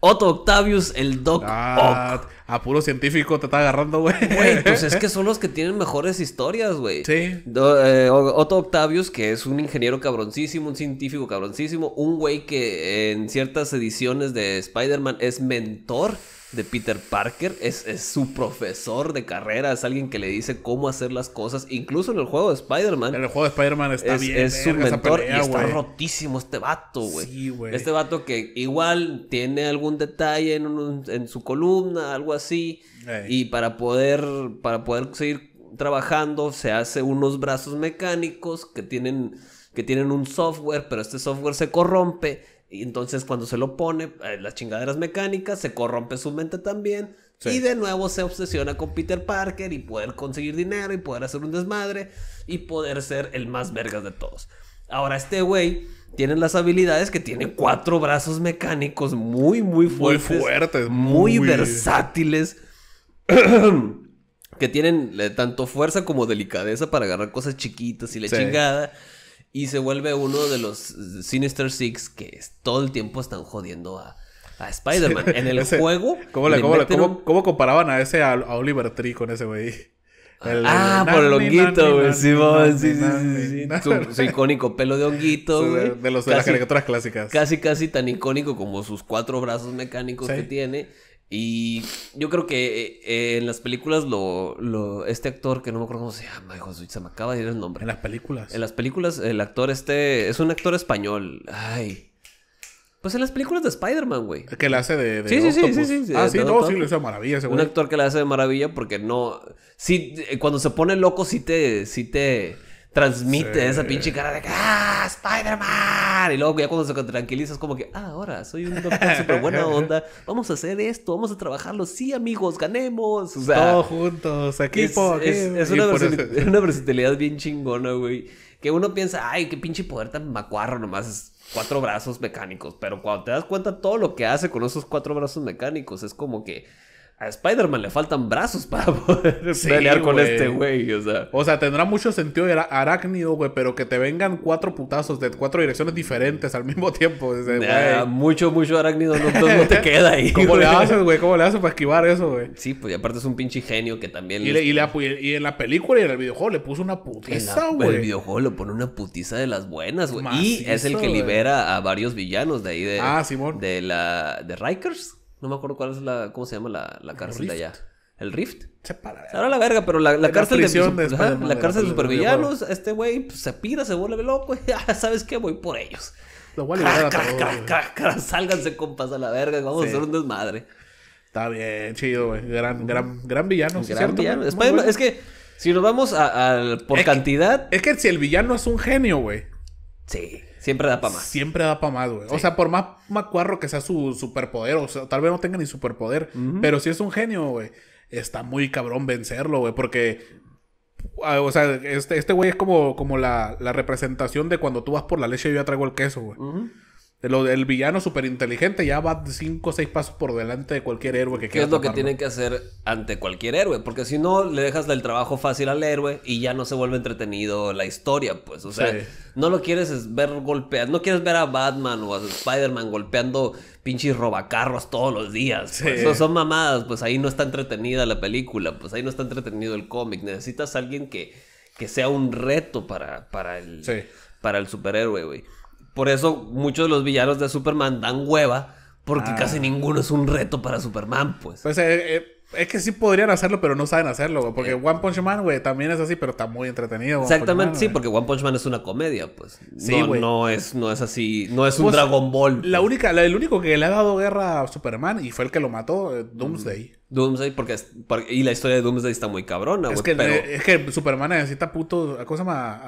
Otto Octavius, el Doc ah, A puro científico te está agarrando, güey. Güey, pues es que son los que tienen mejores historias, güey. Sí. Eh, Otto Octavius, que es un ingeniero cabroncísimo, un científico cabroncísimo, un güey que en ciertas ediciones de Spider-Man es mentor de Peter Parker, es, su profesor de carrera, es alguien que le dice cómo hacer las cosas, incluso en el juego de Spider-Man. En el juego de Spider-Man está bien. Es su mentor y está rotísimo este vato, güey. este vato que igual tiene algún detalle en, su columna, algo así, y para poder, para poder seguir trabajando se hace unos brazos mecánicos que tienen, que tienen un software, pero este software se corrompe y entonces cuando se lo pone, eh, las chingaderas mecánicas, se corrompe su mente también. Y de nuevo se obsesiona con Peter Parker y poder conseguir dinero y poder hacer un desmadre y poder ser el más vergas de todos. Ahora este güey tiene las habilidades que tiene cuatro brazos mecánicos muy, muy fuertes. Muy fuertes. Muy, versátiles. que tienen eh, tanto fuerza como delicadeza para agarrar cosas chiquitas y la chingada. Y se vuelve uno de los Sinister Six que todo el tiempo están jodiendo a, Spider-Man. en el juego. ¿cómo, comparaban a ese a, Oliver Tree con ese güey? ah, por el honguito, güey. Sí, sí, sí, su, icónico pelo de honguito, güey. De, de las caricaturas clásicas. Casi, casi tan icónico como sus cuatro brazos mecánicos que tiene. Y yo creo que eh, en las películas lo, este actor que no me acuerdo cómo se llama, hijo, se me acaba de ir el nombre. En las películas. En las películas el actor este es un actor español. Ay. Pues en las películas de Spider-Man, güey. Que le hace de, de sí, sí, sí, sí, sí, Ah, sí, no, sí, lo maravilla Un actor que le hace de maravilla porque no... Sí, cuando se pone loco te... Sí te transmite esa pinche cara de ¡Ah, Spider-Man! Y luego ya cuando se tranquiliza es como que ¡Ah, ahora soy un doctor súper buena onda! Vamos a hacer esto, vamos a trabajarlo. ¡Sí, amigos, ganemos! O Todos juntos, equipo. Es, una, versatilidad bien chingona, güey. Que uno piensa, ¡ay, qué pinche poder tan macuarro! Nomás es cuatro brazos mecánicos. Pero cuando te das cuenta todo lo que hace con esos cuatro brazos mecánicos, es como que a Spider-Man le faltan brazos para poder pelear con este güey. O sea. o sea, tendrá mucho sentido arácnido, güey, pero que te vengan cuatro putazos de cuatro direcciones diferentes al mismo tiempo. mucho, mucho arácnido no, te queda ahí. ¿Cómo le haces, güey? ¿Cómo le haces para esquivar eso, güey? Sí, pues aparte es un pinche genio que también. Y, le, y, en la película y en el videojuego le puso una putiza, güey. En el videojuego le pone una putiza de las buenas, güey. Y es el que libera a varios villanos de ahí de. Ah, De la. de Rikers. No me acuerdo cuál es la. ¿Cómo se llama la, la cárcel de allá? ¿El Rift? Se para. Ahora la verga, pero la, la cárcel de, de la cárcel de supervillanos, este güey pues, se pira, se vuelve loco, y ¿sabes qué? Voy por ellos. Lo voy a liberar a Sálganse compas a la verga, vamos a hacer un desmadre. Está bien, chido, güey. Gran, gran, gran villano, gran ¿cierto? Villano. Es que si nos vamos a, por cantidad. es que si el villano es un genio, güey. Sí. Siempre da pa' más. Siempre da pa' más, güey. O sea, por más macuarro que sea su superpoder, o sea, tal vez no tenga ni superpoder, pero si es un genio, güey, está muy cabrón vencerlo, güey, porque ah, o sea, este, este güey es como, como la, representación de cuando tú vas por la leche y yo ya traigo el queso, güey. El, villano súper inteligente ya va cinco o seis pasos por delante de cualquier héroe que quiera. ¿Qué es lo que tiene que hacer ante cualquier héroe? Porque si no, le dejas el trabajo fácil al héroe y ya no se vuelve entretenido la historia, pues. O sea, no lo quieres ver golpeando No quieres ver a Batman o a Spider-Man golpeando pinches robacarros todos los días. Eso pues. son mamadas. Pues ahí no está entretenida la película. Pues ahí no está entretenido el cómic. Necesitas a alguien que, que sea un reto para, para el, para el superhéroe, güey. Por eso muchos de los villanos de Superman dan hueva, porque ah. casi ninguno es un reto para Superman, pues. Pues eh, eh, es que sí podrían hacerlo, pero no saben hacerlo, Porque eh. One Punch Man, güey, también es así, pero está muy entretenido. Exactamente, sí, porque One Punch Man es una comedia, pues. Sí, no, no, es, no es así, no es un pues, Dragon Ball. La pues. única, el único que le ha dado guerra a Superman y fue el que lo mató, eh, Doomsday. Mm. Doomsday, porque, Y la historia de Doomsday está muy cabrona, güey. Es, que, pero... es que Superman necesita puto ¿Cómo se llama?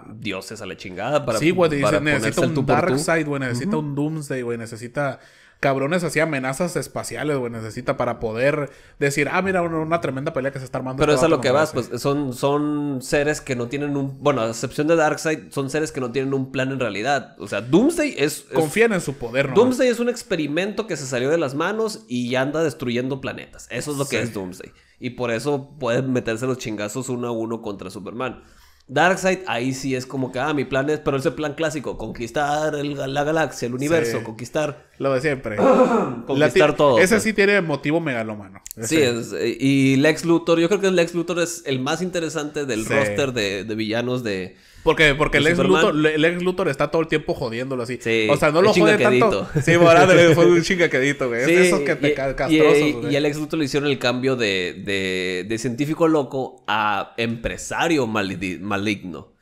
A... Dioses a la chingada para. Sí, güey, necesita un Darkseid, güey, necesita un Doomsday, güey, necesita cabrones hacía amenazas espaciales, güey, necesita para poder decir, ah, mira, una, tremenda pelea que se está armando. Pero este es a lo que vas, pues son, son seres que no tienen un, bueno, a excepción de Darkseid, son seres que no tienen un plan en realidad. O sea, Doomsday es... confía en su poder, ¿no? Doomsday es un experimento que se salió de las manos y ya anda destruyendo planetas. Eso es lo que es Doomsday. Y por eso pueden meterse los chingazos uno a uno contra Superman. Darkseid, ahí sí es como que, ah, mi plan es, pero ese plan clásico, conquistar la galaxia, el universo, conquistar... Lo de siempre. Conquistar todo. Ese pues. sí tiene motivo megalómano. Sí, eh, y Lex Luthor, yo creo que Lex Luthor es el más interesante del roster de, villanos de. Porque, porque Lex, Luthor, Lex, Luthor, está todo el tiempo jodiéndolo así. Sí, o sea, no lo jode tanto. Sí, bueno, fue un chingaquedito, güey. Eso es que te castroso. castrosos, y, a Lex Luthor le hicieron el cambio de, de científico loco a empresario maligno.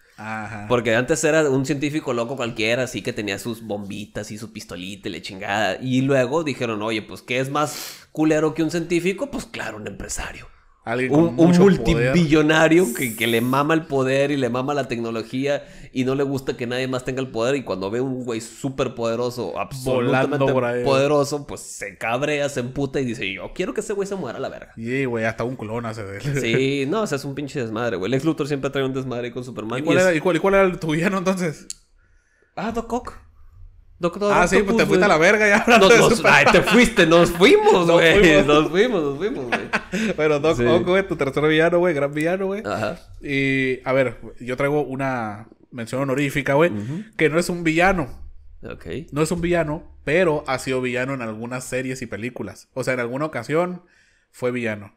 Porque antes era un científico loco cualquiera, así que tenía sus bombitas y su pistolita y le chingada. Y luego dijeron, oye, pues, ¿qué es más culero que un científico? Pues claro, un empresario un, un que, le mama el poder y le mama la tecnología y no le gusta que nadie más tenga el poder y cuando ve un güey súper poderoso, absolutamente poderoso, pues se cabrea, se emputa y dice, yo quiero que ese güey se muera a la verga. Y güey, hasta un clon hace de Sí, no, o sea, es un pinche desmadre, güey. Lex Luthor siempre trae un desmadre con Superman. ¿Y cuál, era, cuál, era el entonces? Ah, Doc Ock. Doctor ah, sí, pues te fuiste a la verga ya. Nos, ay, te fuiste, nos fuimos, güey. nos fuimos, nos fuimos, güey. bueno, Doc sí. Ock, güey, tu tercer villano, güey, gran villano, güey. Ajá. Y, a ver, yo traigo una mención honorífica, güey, que no es un villano. Ok. No es un villano, pero ha sido villano en algunas series y películas. O sea, en alguna ocasión fue villano.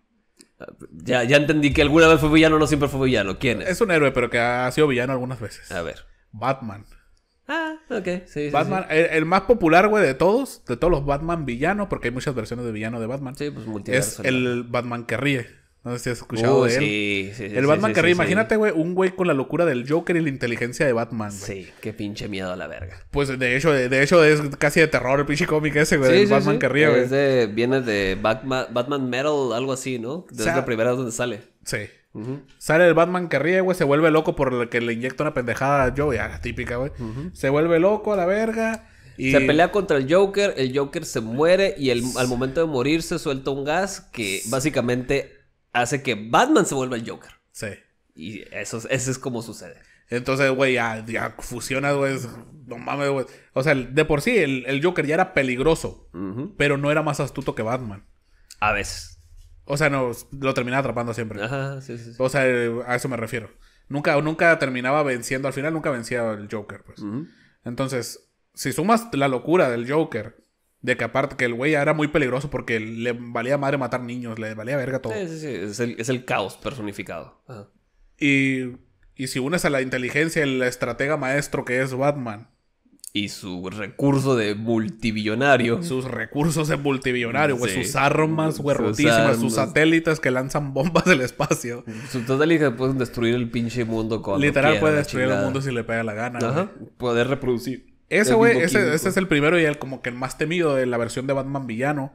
Ah, ya, ya entendí que alguna vez fue villano, no siempre fue villano. ¿Quién es? Es un héroe, pero que ha sido villano algunas veces. A ver. Batman. Ah, ok. Sí, Batman, El, más popular, güey, de todos, de todos los Batman villanos, porque hay muchas versiones de villano de Batman. Sí, pues multiverso. Es el Batman que ríe. No sé si has escuchado uh, de él. Sí, sí, el Batman que ríe. Imagínate, güey, un güey con la locura del Joker y la inteligencia de Batman, Sí, qué pinche miedo a la verga. Pues de hecho, de, hecho es casi de terror el pinche cómic ese, güey, el Batman que ríe, güey. Viene de Batman, Batman Metal, algo así, ¿no? Desde la primera donde sale. Sí. Sale el Batman que ríe, güey. Se vuelve loco por el que le inyecta una pendejada a Joey. Ah, típica, güey. Se vuelve loco a la verga. Y... Se pelea contra el Joker. El Joker se muere. Y al momento de morir se suelta un gas que básicamente hace que Batman se vuelva el Joker. Sí. Y eso, es como sucede. Entonces, güey, ya, fusiona, güey. No mames, güey. O sea, de por sí el, Joker ya era peligroso. Pero no era más astuto que Batman. A veces. O sea, no, lo terminaba atrapando siempre. Ajá, sí, sí, O sea, eh, a eso me refiero. Nunca, nunca terminaba venciendo, al final nunca vencía el Joker, pues. Entonces, si sumas la locura del Joker, de que aparte que el güey era muy peligroso porque le valía madre matar niños, le valía verga todo. Sí, sí, sí, es el, caos personificado. Y, y si unes a la inteligencia, el estratega maestro que es Batman, y su recurso de multibillonario. Sus recursos de multibillonario, güey. Sus armas, güey, sus, sus satélites que lanzan bombas del espacio. Sus satélites pueden destruir el pinche mundo con. Literal, puede destruir el mundo si le pega la gana. Ajá. Poder reproducir. Ese, güey, ese, ese, es el primero y el como que el más temido de la versión de Batman villano.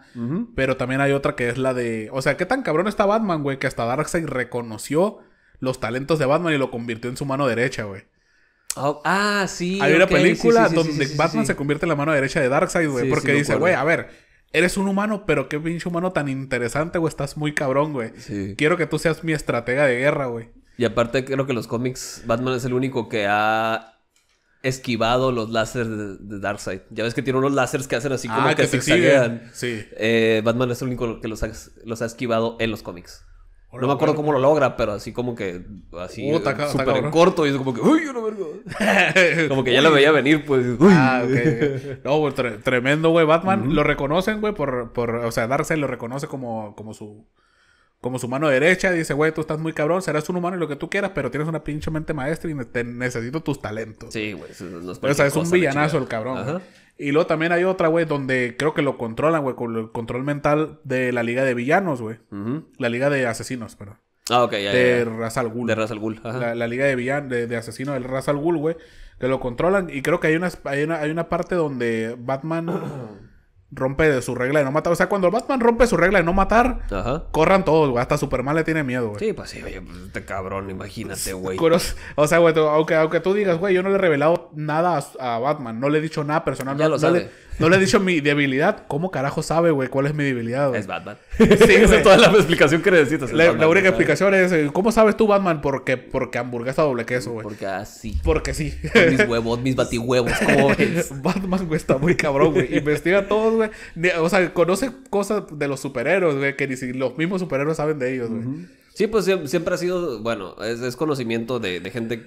Pero también hay otra que es la de. O sea, ¿qué tan cabrón está Batman, güey? Que hasta Darkseid reconoció los talentos de Batman y lo convirtió en su mano derecha, güey. Oh, ah, sí. Hay una película donde Batman se convierte en la mano derecha de Darkseid, güey. porque dice, güey, a ver, eres un humano, pero qué pinche humano tan interesante, güey. Estás muy cabrón, güey. Quiero que tú seas mi estratega de guerra, güey. Y aparte, creo que los cómics, Batman es el único que ha esquivado los láseres de, Darkseid. Ya ves que tiene unos láseres que hacen así como ah, que, se se Sí. Eh, Batman es el único que los ha esquivado en los cómics. No me acuerdo cómo lo logra, pero así como que. Así. Uh, corto y es como que. ¡Uy, una verga! como que ya lo veía venir, pues. Ah, ok. No, pues, tremendo, güey. Batman lo reconocen, güey, por, por. O sea, Darcy lo reconoce como, como su. Como su mano derecha. Dice, güey, tú estás muy cabrón, serás un humano y lo que tú quieras, pero tienes una pinche mente maestra y necesito tus talentos. Sí, güey. o sea, es un villanazo el cabrón. Ajá. Y luego también hay otra, güey, donde creo que lo controlan, güey, con el control mental de la Liga de Villanos, güey. La Liga de Asesinos, perdón. Ah, ok, ya. De Razal Ghul. De Razal Ghul, La, Liga de Villanos, de, Asesinos del Razal Ghul, güey. Que lo controlan. Y creo que hay una, hay una, hay una parte donde Batman rompe de su regla de no matar. O sea, cuando Batman rompe su regla de no matar, corran todos, güey. Hasta Superman le tiene miedo, güey. Sí, pues sí, pues, este cabrón, imagínate, güey. O sea, güey, aunque, aunque tú digas, güey, yo no le he revelado nada a, Batman, no le he dicho nada personal. Ya lo no le he dicho mi debilidad. ¿Cómo carajo sabe, güey, cuál es mi debilidad, Es Batman. Sí, Esa es toda la explicación que necesitas. La, única explicación es, eh, ¿cómo sabes tú, Batman? Porque, porque hamburguesa doble queso, güey. Porque así. Ah, porque sí. mis huevos, mis batihuevos, ¿cómo Batman, güey, está muy cabrón, güey. Investiga todo, güey. O sea, conoce cosas de los superhéroes, güey, que ni si los mismos superhéroes saben de ellos, güey. Sí, pues siempre ha sido, bueno, es, conocimiento de, gente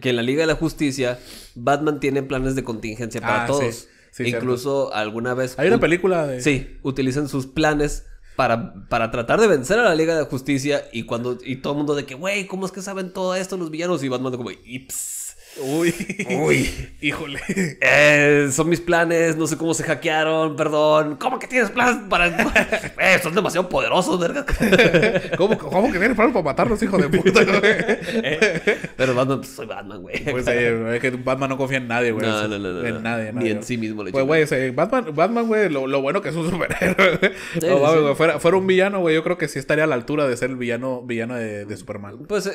que, en la Liga de la Justicia Batman tiene planes de contingencia para ah, todos. Sí. Incluso alguna vez... Hay una película de... Sí, utilizan sus planes para, para tratar de vencer a la Liga de Justicia y cuando... Y todo el mundo de que, güey, ¿cómo es que saben todo esto los villanos? Y Batman como... Ips. Uy. Uy. Híjole. Eh, son mis planes, no sé cómo se hackearon, perdón. ¿Cómo que tienes planes para.? Eh, son demasiado poderosos, verga. ¿Cómo, ¿Cómo, que tienes planes para matarlos, hijo de puta, eh, pero Batman, pues, soy Batman, güey. Pues es que Batman no confía en nadie, güey. No, no, no, En no. nadie, Ni en sí mismo le Pues, güey, Batman, Batman, güey, lo, bueno que es un superhéroe. Sí, no, sí. fuera, fuera, un villano, güey, yo creo que sí estaría a la altura de ser el villano, villano de, Superman. Pues,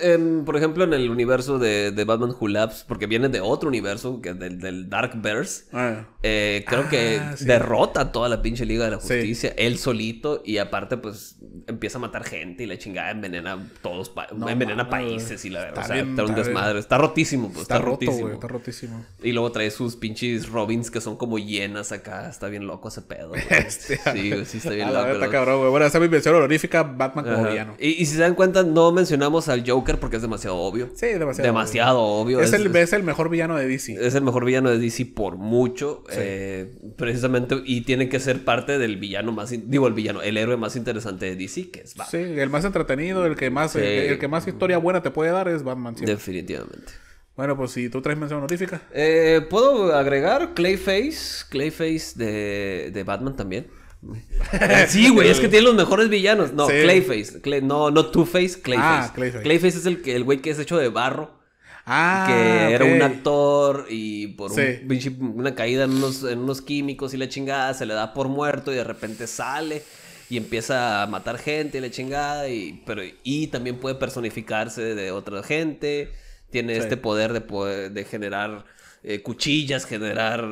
por ejemplo, en el universo de, de Batman Who Labs, porque viene de otro universo, que del, del Dark bears ah. eh, creo que ah, derrota toda la pinche Liga de la Justicia, él solito, y aparte, pues empieza a matar gente y la chingada envenena todos, envenena países y la verdad. Está un desmadre. Está rotísimo, pues, Está, rotísimo. está rotísimo. Y luego trae sus pinches Robins que son como llenas acá. Está bien loco ese pedo. Este, sí, sí, está bien loco. Está cabrón, güey. Bueno, esa es mi mención honorífica, Batman como villano. Y, si se dan cuenta, no mencionamos al Joker porque es demasiado obvio. Sí, demasiado. obvio. Es, el, mejor villano de DC. Es el mejor villano de DC por mucho. Eh, precisamente, y tiene que ser parte del villano más. Digo, el villano, el héroe más interesante de DC es Batman. Sí, el más entretenido, el que más, el, que más historia buena te puede dar es Batman. Definitivamente. Bueno, pues si tú traes mención honorífica. Eh, Puedo agregar Clayface, Clayface de, de Batman también. sí, güey, es que tiene los mejores villanos. No, Clayface. no, no Two-Face, ah, Clayface. Clayface. es el, que, el güey que es hecho de barro. Ah, que era un actor y por una caída en unos, en unos químicos y la chingada se le da por muerto y de repente sale y empieza a matar gente, y la chingada, y, pero, y también puede personificarse de otra gente, tiene este poder de, generar eh, cuchillas, generar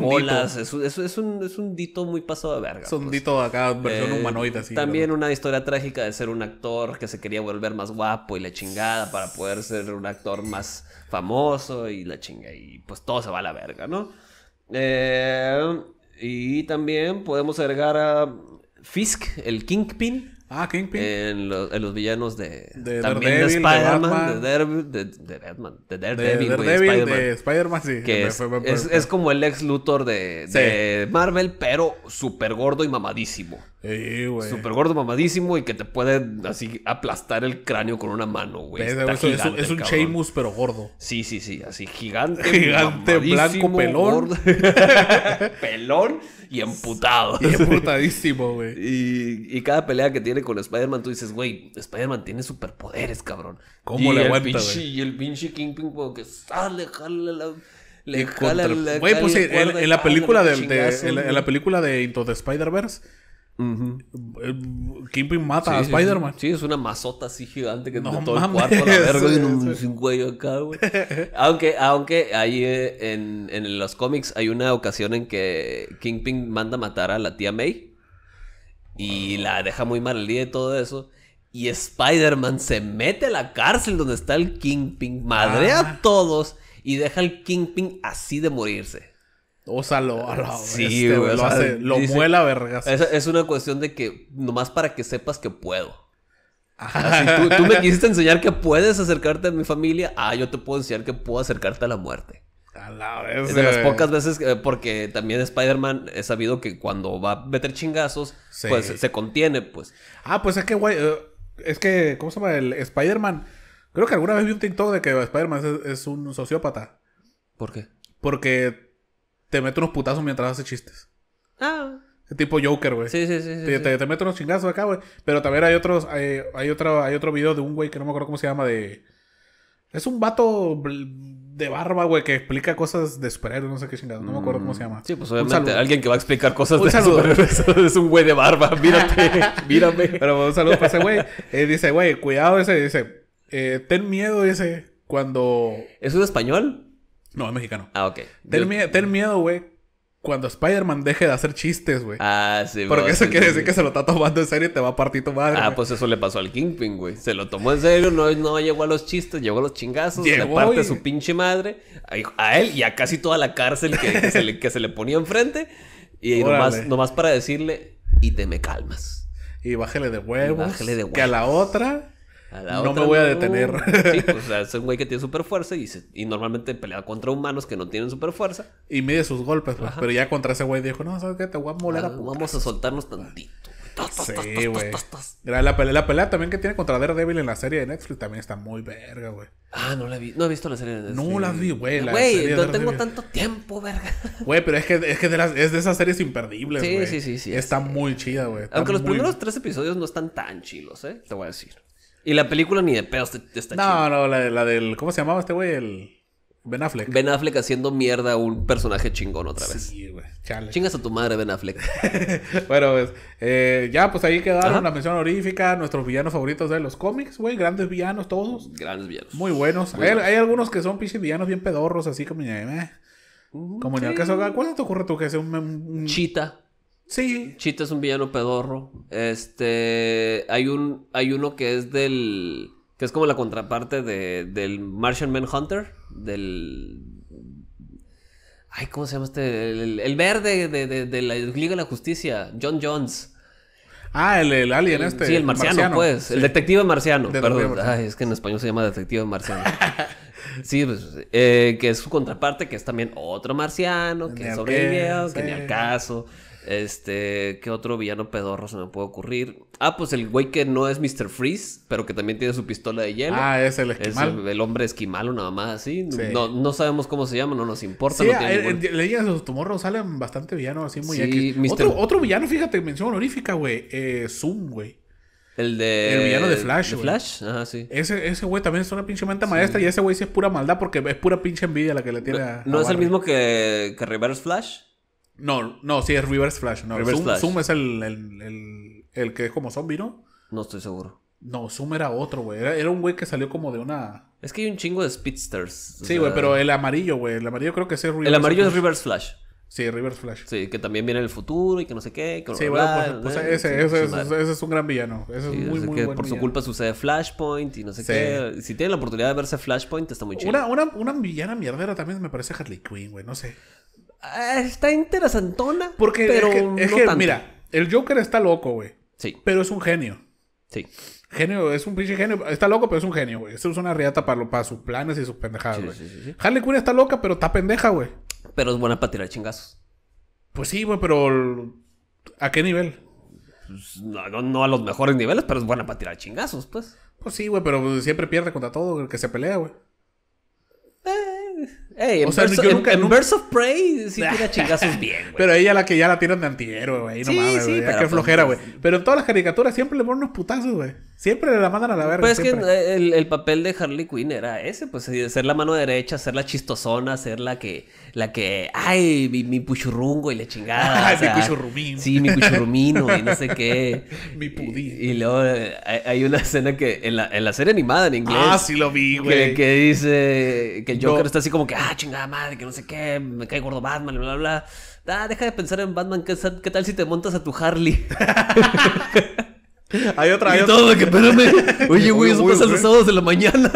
bolas, Es, un, dito muy pasado de verga. Es un pues. dito acá, versión eh, También una historia trágica de ser un actor que se quería volver más guapo y la chingada para poder ser un actor más famoso y la chinga, y pues todo se va a la verga, ¿no? Eh, y también podemos agregar a Fisk, el Kingpin. Ah, Kingpin. En, los villanos de. también de Spider-Man. De, Batman. de, de Daredevil. De, Spider man sí. Que es, es, como el ex Luthor de, de Marvel, pero súper gordo y mamadísimo. Sí, güey. Súper gordo, mamadísimo y que te puede así aplastar el cráneo con una mano, güey. es, un Sheamus, pero gordo. Sí, sí, sí. Así gigante. Gigante, blanco, pelón. pelón y emputado. Y emputadísimo, güey. Y, y, cada pelea que tiene con Spider-Man, tú dices, güey, Spider-Man tiene superpoderes, cabrón. ¿Cómo y le aguanta, pinche, Y el pinche Kingpin como que sale, jala la... Le jala la... Güey, pues sí, en, la película de, en, la, en la película de Into the Spider-Verse Kingpin mata a Spider-Man. Sí, es una mazota así gigante que no tiene todo el cuarto a verga un, cuello acá, güey. aunque, aunque ahí eh, en, los cómics hay una ocasión en que Kingpin manda matar a la tía May y la deja muy mal día y todo eso. Y Spider-Man se mete a la cárcel donde está el Kingpin, madrea ah. a todos y deja al Kingpin así de morirse. O a sí, lo, hace, lo muela vergas. Es, es una cuestión de que nomás para que sepas que puedo. Ajá. tú, me quisiste enseñar que puedes acercarte a mi familia. Ah, yo te puedo enseñar que puedo acercarte a la muerte. A la vez. Es de las pocas veces, eh, porque también Spider-Man He sabido que cuando va a meter chingazos, pues se contiene, pues. Ah, pues es que, güey, eh, es que, ¿cómo se llama? El Spider-Man. Creo que alguna vez vi un TikTok de que Spider-Man es un sociópata. ¿Por qué? Porque te mete unos putazos mientras hace chistes. Ah. Tipo Joker, güey. Sí, sí, sí. Te, mete unos chingazos acá, güey. Pero también hay otros. Hay, otro, hay otro video de un güey que no me acuerdo cómo se llama. De. Es un vato de barba, güey, que explica cosas de superhéroes, no sé qué chingados. No me acuerdo cómo se mm. llama. Sí, pues obviamente alguien que va a explicar cosas de superhéroes es un güey de barba. Mírate, mírame. Pero un saludo para ese güey. Eh, dice, güey, cuidado ese. Dice, eh, ten miedo ese cuando... ¿Es un español? No, es mexicano. Ah, ok. Ten, miedo, güey. Cuando Spider-Man deje de hacer chistes, güey. Ah, sí. Porque eso quiere decir que se lo está tomando en serio y te va a partir tu madre. Ah, pues eso le pasó al Kingpin, güey. Se lo tomó en serio, no, no llegó a los chistes, llegó a los chingazos, le parte su pinche madre a, él y a casi toda la cárcel que, se, le, que ponía enfrente. Y nomás, para decirle, y te me calmas. Y bájale de huevos. Y bájale de huevos. Que a la otra no me voy a detener. Sí, pues, o sea, es un güey que tiene super fuerza y, y, normalmente pelea contra humanos que no tienen super fuerza. Y mide sus golpes, pues, pero ya contra ese güey dijo, no, ¿sabes qué? Te voy a moler ah, Vamos a soltarnos tantito. sí, güey. La, pelea, la pelea también que tiene contra Daredevil en la serie de Netflix también está muy verga, güey. Ah, no la vi. No he visto la serie de Netflix. No la vi, güey. Güey, no tengo tanto tiempo, verga. Güey, pero es que, es, que de las, es de esas series imperdibles, güey. Sí, sí, sí, sí, Está muy chida, güey. Aunque los primeros tres episodios no están tan chilos, ¿eh? Te voy a decir. Y la película ni de pedo está, No, no, la, la, del. ¿Cómo se llamaba este güey? El. Ben Affleck. Ben Affleck haciendo mierda a un personaje chingón otra vez. Sí, güey. Chale. Chingas a tu madre, Ben Affleck. bueno, pues. Eh, ya, pues ahí quedaron la mención honorífica. Nuestros villanos favoritos de los cómics, güey. Grandes villanos todos. Grandes villanos. Muy buenos. hay, algunos que son pinches villanos bien pedorros, así como. Eh, como te ocurre tú que es un. un... Chita. Sí. Chita es un villano pedorro. Este. Hay un. Hay uno que es del. que es como la contraparte de, del Martian Manhunter. Del. Ay, ¿cómo se llama este? El, verde de, la Liga de la Justicia, John Jones. Ah, el, alien este. Sí, el marciano, pues. El detective marciano. perdón. Ay, es que en español se llama detective marciano. Sí, pues, eh, que es su contraparte, que es también otro marciano, que sobrevivió, que ni al caso. Este, ¿qué otro villano pedorro se me puede ocurrir? Ah, pues el güey que no es Mr. Freeze, pero que también tiene su pistola de hielo. Ah, es el esquimal. el, hombre esquimal o nada más así. No, sabemos cómo se llama, no nos importa. Sí, no tiene eh, eh, salen bastante villanos así muy otro, villano, fíjate, mención honorífica, güey. Eh, Zoom, güey. El de. El villano de Flash, Flash, ajá, sí. Ese, güey también es una pinche manta maestra y ese güey sí es pura maldad porque es pura pinche envidia la que le tiene no, a. ¿No es el mismo que, que Reverse Flash? No, no, sí es Reverse Flash. No. Zoom, es el, el, que es como zombie, ¿no? No estoy seguro. No, Zoom era otro, güey. Era, un güey que salió como de una. Es que hay un chingo de Speedsters. Sí, güey, pero el amarillo, güey. El amarillo creo que es Reverse El amarillo es Reverse Flash. Sí, Reverse Flash. Sí, que también viene en el futuro y que no sé qué. sí, güey, pues, pues, eh, ese, ese, es un gran villano. Ese es muy, muy que Por su culpa sucede Flashpoint y no sé qué. Si tienen la oportunidad de verse Flashpoint, está muy chido. Una, una, una villana mierdera también me parece Harley Quinn, güey. No sé. Ah, está interesantona. Porque pero es que, mira, el Joker está loco, güey. Sí. Pero es un genio. Sí. Genio, es un pinche genio. Está loco, pero es un genio, güey. Eso es una riata para, lo, para sus planes y sus pendejadas, güey. Sí, Harley Quinn está loca, pero está pendeja, güey. Pero es buena para tirar chingazos. Pues sí, güey, pero ¿a qué nivel? Pues, no, no, a los mejores niveles, pero es buena para tirar chingazos, pues. Pues sí, güey, pero siempre pierde contra todo el que se pelea, güey. Eh, en, o sea, nunca, en, nunca... of Prey sí tira chingazos bien, güey. Pero ella la que ya la tiran de antihéroe, güey. No sí, mames, sí, Qué pues, flojera, pues, güey. Pero en todas las caricaturas siempre le ponen unos putazos, güey. Siempre le la mandan a la verga. Pues es que el, papel de Harley Quinn era ese, pues eh, ser la mano derecha, ser la chistosona, ser la que, la que, ay, mi, puchurrungo y la chingada. Ay, mi puchurrumino Sí, mi puchurrumino y no sé qué. mi pudín. Y, luego eh, hay, una escena que en la, en la serie animada en ah, inglés. Ah, sí lo vi, güey. Que, dice que el Joker está así como que, ah, chingada madre, que no sé qué, me cae gordo Batman, bla, bla, bla. Ah, deja de pensar en Batman, ¿qué, qué tal si te montas a tu Harley? Hay otra vez. todo, que espérame. Oye, güey, eso pasa los sábados de la mañana.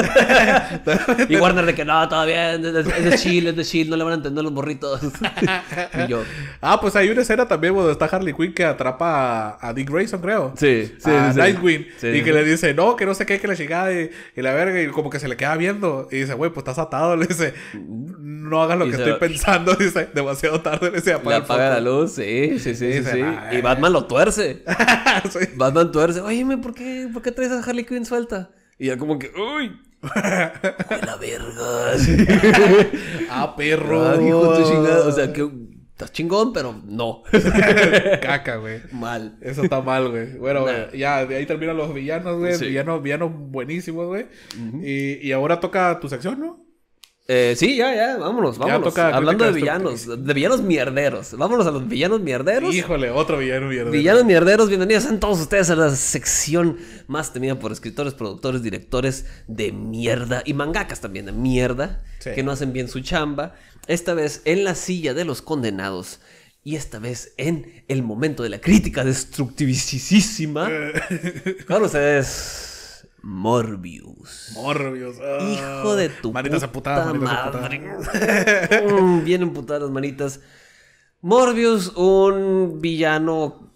y Warner de que no, todavía es de chill es de chill, no le van a entender los morritos. y yo. Ah, pues hay una escena también donde está Harley Quinn que atrapa a, Dick Grayson, creo. Sí, sí. sí, Nightwing. y que le dice, no, que no sé qué, que le llegaba y, y la verga. Y como que se le queda viendo. Y dice, güey, pues estás atado. Le dice, no hagas lo que estoy pensando, dice, demasiado tarde le se apaga, apaga la luz, sí, sí, sí, y Batman lo tuerce. Batman tuerce, oye, ¿por qué, ¿por qué traes a Harley Quinn suelta? Y ya como que, uy, la verga. ah, perro. Ah, hijo de O sea, que estás chingón, pero no. Caca, güey. Mal. Eso está mal, güey. Bueno, ya de ahí terminan los villanos, güey. Villanos, buenísimos, güey. y, y ahora toca tu sección, ¿no? Eh, sí, ya, ya, vámonos, vámonos. Hablando de villanos, de villanos mierderos. Vámonos a los villanos mierderos. Híjole, otro villano mierdero. Villanos mierderos, bienvenidos a todos ustedes a la sección más temida por escritores, productores, directores de mierda y mangakas también de mierda que no hacen bien su chamba. Esta vez en la silla de los condenados. Y esta vez en el momento de la crítica destructivísima. Eh. Claro, ustedes Morbius. Morbius. Ah. Hijo de tu manitas madre. Aputadas. Mm, bien emputadas las manitas. Morbius, un villano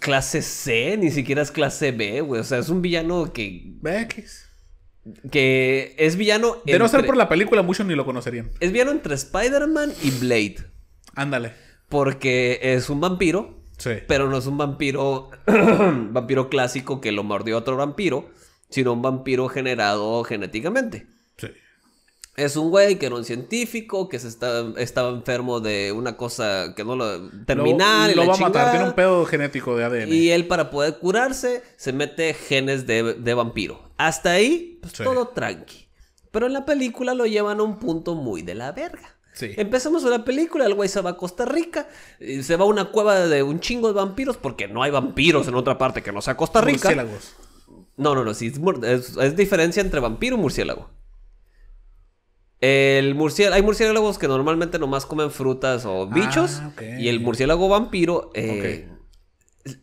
clase C, ni siquiera es clase B, güey. O sea, es un villano que... Que es villano... De no ser por la película, mucho ni lo conocerían. Es villano entre Spider-Man y Blade. Ándale. Porque es un vampiro. Sí. Pero no es un vampiro... vampiro clásico que lo mordió otro vampiro sino un vampiro generado genéticamente. Sí. Es un güey que era un científico, que se estaba enfermo de una cosa que no lo... Terminal lo, lo va a matar, tiene un pedo genético de ADN. Y él para poder curarse se mete genes de, vampiro. Hasta ahí, pues, todo tranqui. Pero en la película lo llevan a un punto muy de la verga. Sí. Empezamos la película, el güey se va a Costa Rica, y se va a una cueva de un chingo de vampiros, porque no hay vampiros en otra parte que no sea Costa Rica. No, no, no, es, diferencia entre vampiro y murciélago. El murciélago, hay murciélagos que normalmente nomás comen frutas o ah, bichos. Y el murciélago vampiro eh,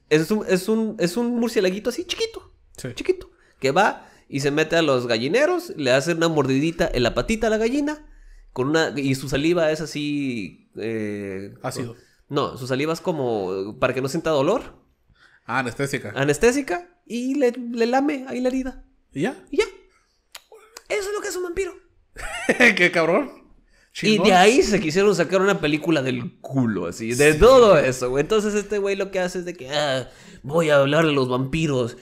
es, un, es, un, es, murciélaguito así chiquito. Sí. Chiquito. Que va y se mete a los gallineros, le hace una mordidita en la patita a la gallina. Con una, y su saliva es así. Eh, Ácido. No, su saliva es como para que no sienta dolor. Ah, anestésica. Anestésica y le, lame ahí la herida. ¿Y ya? Y ya. Eso es lo que hace un vampiro. ¡Qué cabrón! Y de ahí se quisieron sacar una película del culo, así, de todo eso, güey. Entonces este güey lo que hace es de que, ah, voy a hablar a los vampiros.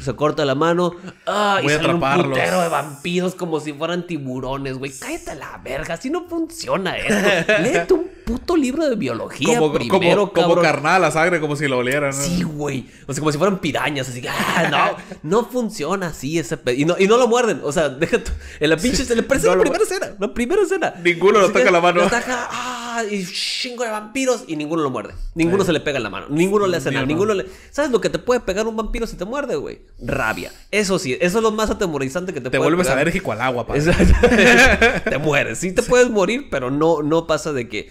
se corta la mano, ah, voy y a atraparlos. un de vampiros como si fueran tiburones, güey. Cállate a la verga, así no funciona esto. Lee puto libro de biología como, primero, como, cabrón. Como la sangre, como si lo olieran. ¿no? Sí, güey. O sea, como si fueran pirañas. Así que, ah, no, no funciona así ese Y no, y no lo muerden. O sea, déjate En la pinche... se en la, la primera escena. La primera escena. Ninguno lo toca la mano. Lo ah, y chingo de vampiros. Y ninguno lo muerde. Ninguno se le pega en la mano. Ninguno le hace nada. Ninguno le... ¿Sabes lo que te puede pegar un vampiro si te muerde, güey? Rabia. Eso sí. Eso es lo más atemorizante que te, puede te vuelves alérgico al agua, padre. te mueres. Sí te puedes morir, pero no, no pasa de que...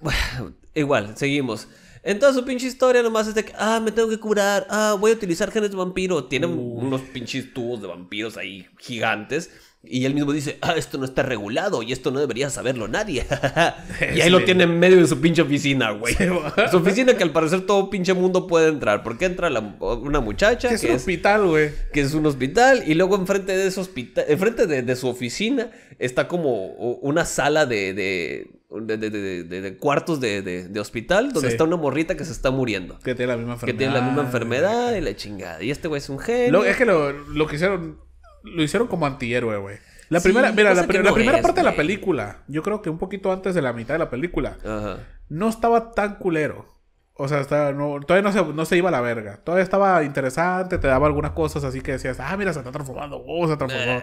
Bueno, igual, seguimos. Entonces su pinche historia nomás es de que, ah, me tengo que curar, ah, voy a utilizar genes de vampiro. Tienen unos pinches tubos de vampiros ahí gigantes. Y él mismo dice, ah, esto no está regulado y esto no debería saberlo nadie. y ahí lo tiene en medio de su pinche oficina, güey. su oficina que al parecer todo pinche mundo puede entrar. Porque entra una muchacha. Que es un hospital, güey. Que es un hospital. Y luego enfrente de ese hospital, enfrente de, su oficina está como una sala de, de, cuartos de, hospital donde está una morrita que se está muriendo. Que tiene la misma enfermedad. la misma enfermedad y la chingada. Y este güey es un genio. es que lo, que hicieron, lo hicieron como antihéroe, güey. La primera, mira, la, primera parte de la película, yo creo que un poquito antes de la mitad de la película, no estaba tan culero. O sea, todavía no se, no se, iba a la verga. Todavía estaba interesante, te daba algunas cosas así que decías, ah, mira, se está transformando, oh, se transformó. Eh.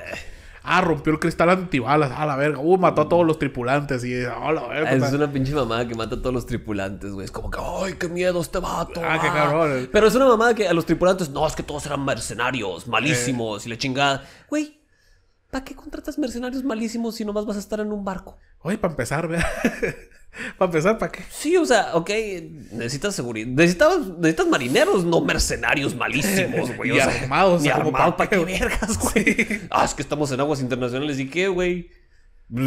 Ah, rompió el cristal antibalas. a ah, la verga. Uh, mató a todos los tripulantes. Y, a ah, la verga. Ah, es una pinche mamada que mata a todos los tripulantes, güey. Es como que, ay, qué miedo este vato. Ah, qué cabrón. Pero es una mamada que a los tripulantes, no, es que todos eran mercenarios, malísimos y la chingada. Güey, ¿para qué contratas mercenarios malísimos si nomás vas a estar en un barco? Oye, para empezar, vea. Para empezar, ¿para qué? Sí, o sea, ok, necesitas seguridad. Necesitas, necesitas marineros, no mercenarios malísimos, güey. y armados. Y armados, ¿para qué vergas, güey? Ah, es que estamos en aguas internacionales. ¿Y qué, güey?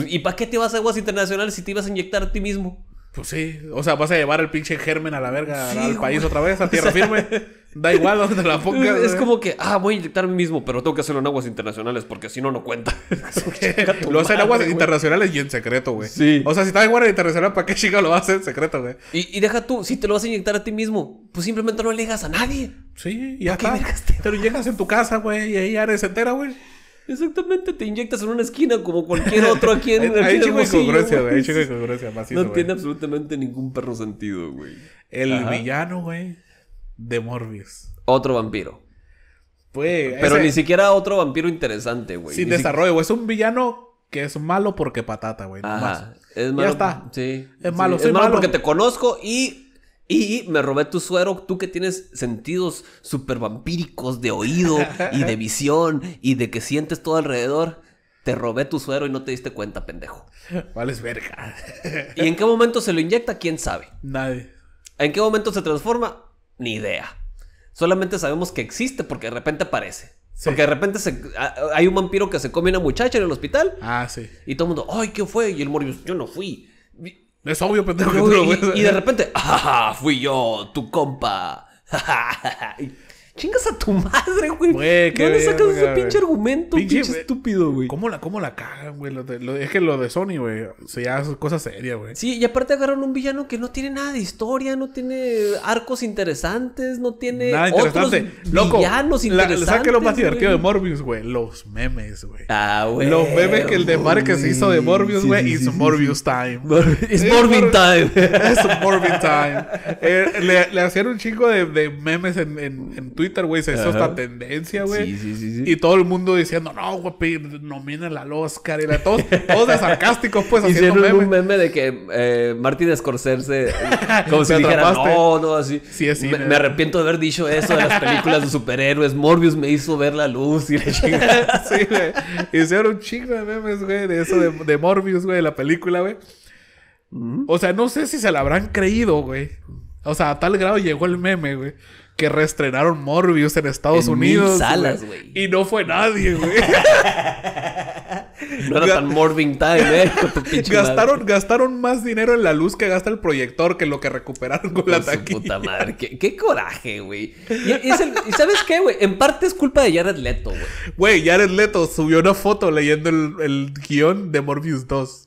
¿Y para qué te vas a aguas internacionales si te ibas a inyectar a ti mismo? Pues sí, o sea, vas a llevar el pinche germen a la verga al país otra vez, a tierra firme. Da igual donde la pongas. Es, como que, ah, voy a inyectar mismo, pero tengo que hacerlo en aguas internacionales porque si no, no cuenta. lo hace en aguas internacionales y en secreto, güey. Sí. O sea, si está en aguas internacionales, ¿para qué chica lo haces en secreto, güey? Y, y, deja tú, si te lo vas a inyectar a ti mismo, pues simplemente no le digas a nadie. Sí, ya está. Te lo llegas en tu casa, güey, y ahí eres entera, güey. Exactamente, te inyectas en una esquina como cualquier otro aquí en el Hay chico congruencia, güey. Hay chico No tiene absolutamente ningún perro sentido, güey. El villano, güey de Morbius. Otro vampiro. Pues, Pero ni siquiera otro vampiro interesante, güey. Sin desarrollo, Es un villano que es malo porque patata, güey. Es malo. Ya está. Es malo. es malo, porque te conozco y y me robé tu suero, tú que tienes sentidos super vampíricos de oído y de visión y de que sientes todo alrededor. Te robé tu suero y no te diste cuenta, pendejo. ¿Cuál es verga? ¿Y en qué momento se lo inyecta? ¿Quién sabe? Nadie. ¿En qué momento se transforma? ni idea. Solamente sabemos que existe porque de repente aparece. Porque de repente hay un vampiro que se come a una muchacha en el hospital. Ah, sí. Y todo el mundo, ¡ay, qué fue! Y el Morbius, yo no fui. Es obvio, pendejo. Y, de repente, ¡ah, fui yo, tu compa! Chingas a tu madre, güey. güey ¿Dónde sacas ese pinche argumento, pinche, estúpido, güey? ¿Cómo la, cómo la cagan, güey? es que lo de Sony, güey. O sea, ya es cosa seria, güey. Sí, y aparte agarraron un villano que no tiene nada de historia, no tiene arcos interesantes, no tiene. Nada interesante. Otros Villanos interesantes. ¿Sabes qué lo más divertido de Morbius, güey? Los memes, güey. Ah, güey. Los memes que el de Marques se hizo de Morbius, güey. Sí, sí, Morbius time. Es Morbius time. Es Morbin time. Eh, le, hacían un chingo de, de memes en, en, en Twitter Twitter, güey, se hizo esta tendencia, güey. Sí, sí, sí, Y todo el mundo diciendo, no, güey, nomínala al Oscar. Y la, todos, todos de sarcásticos, pues, haciendo memes. un meme de que eh, Martin Scorsese, como si dijera, no, no, así. Sí, me, me, arrepiento de haber dicho eso de las películas de superhéroes. Morbius me hizo ver la luz y la chingada. sí, güey. Hicieron un chingo de memes, güey, de eso de, de Morbius, güey, de la película, güey. Mm. O sea, no sé si se la habrán creído, güey. O sea, a tal grado llegó el meme, güey que reestrenaron Morbius en Estados Unidos. güey. Y no fue nadie, güey. no era tan Morbing Time, eh. gastaron, gastaron más dinero en la luz que gasta el proyector que lo que recuperaron con, la taquilla. Su puta madre. Qué, coraje, güey. Y, sabes qué, güey. En parte es culpa de Jared Leto, güey. Güey, Jared Leto subió una foto leyendo el, el guión de Morbius 2.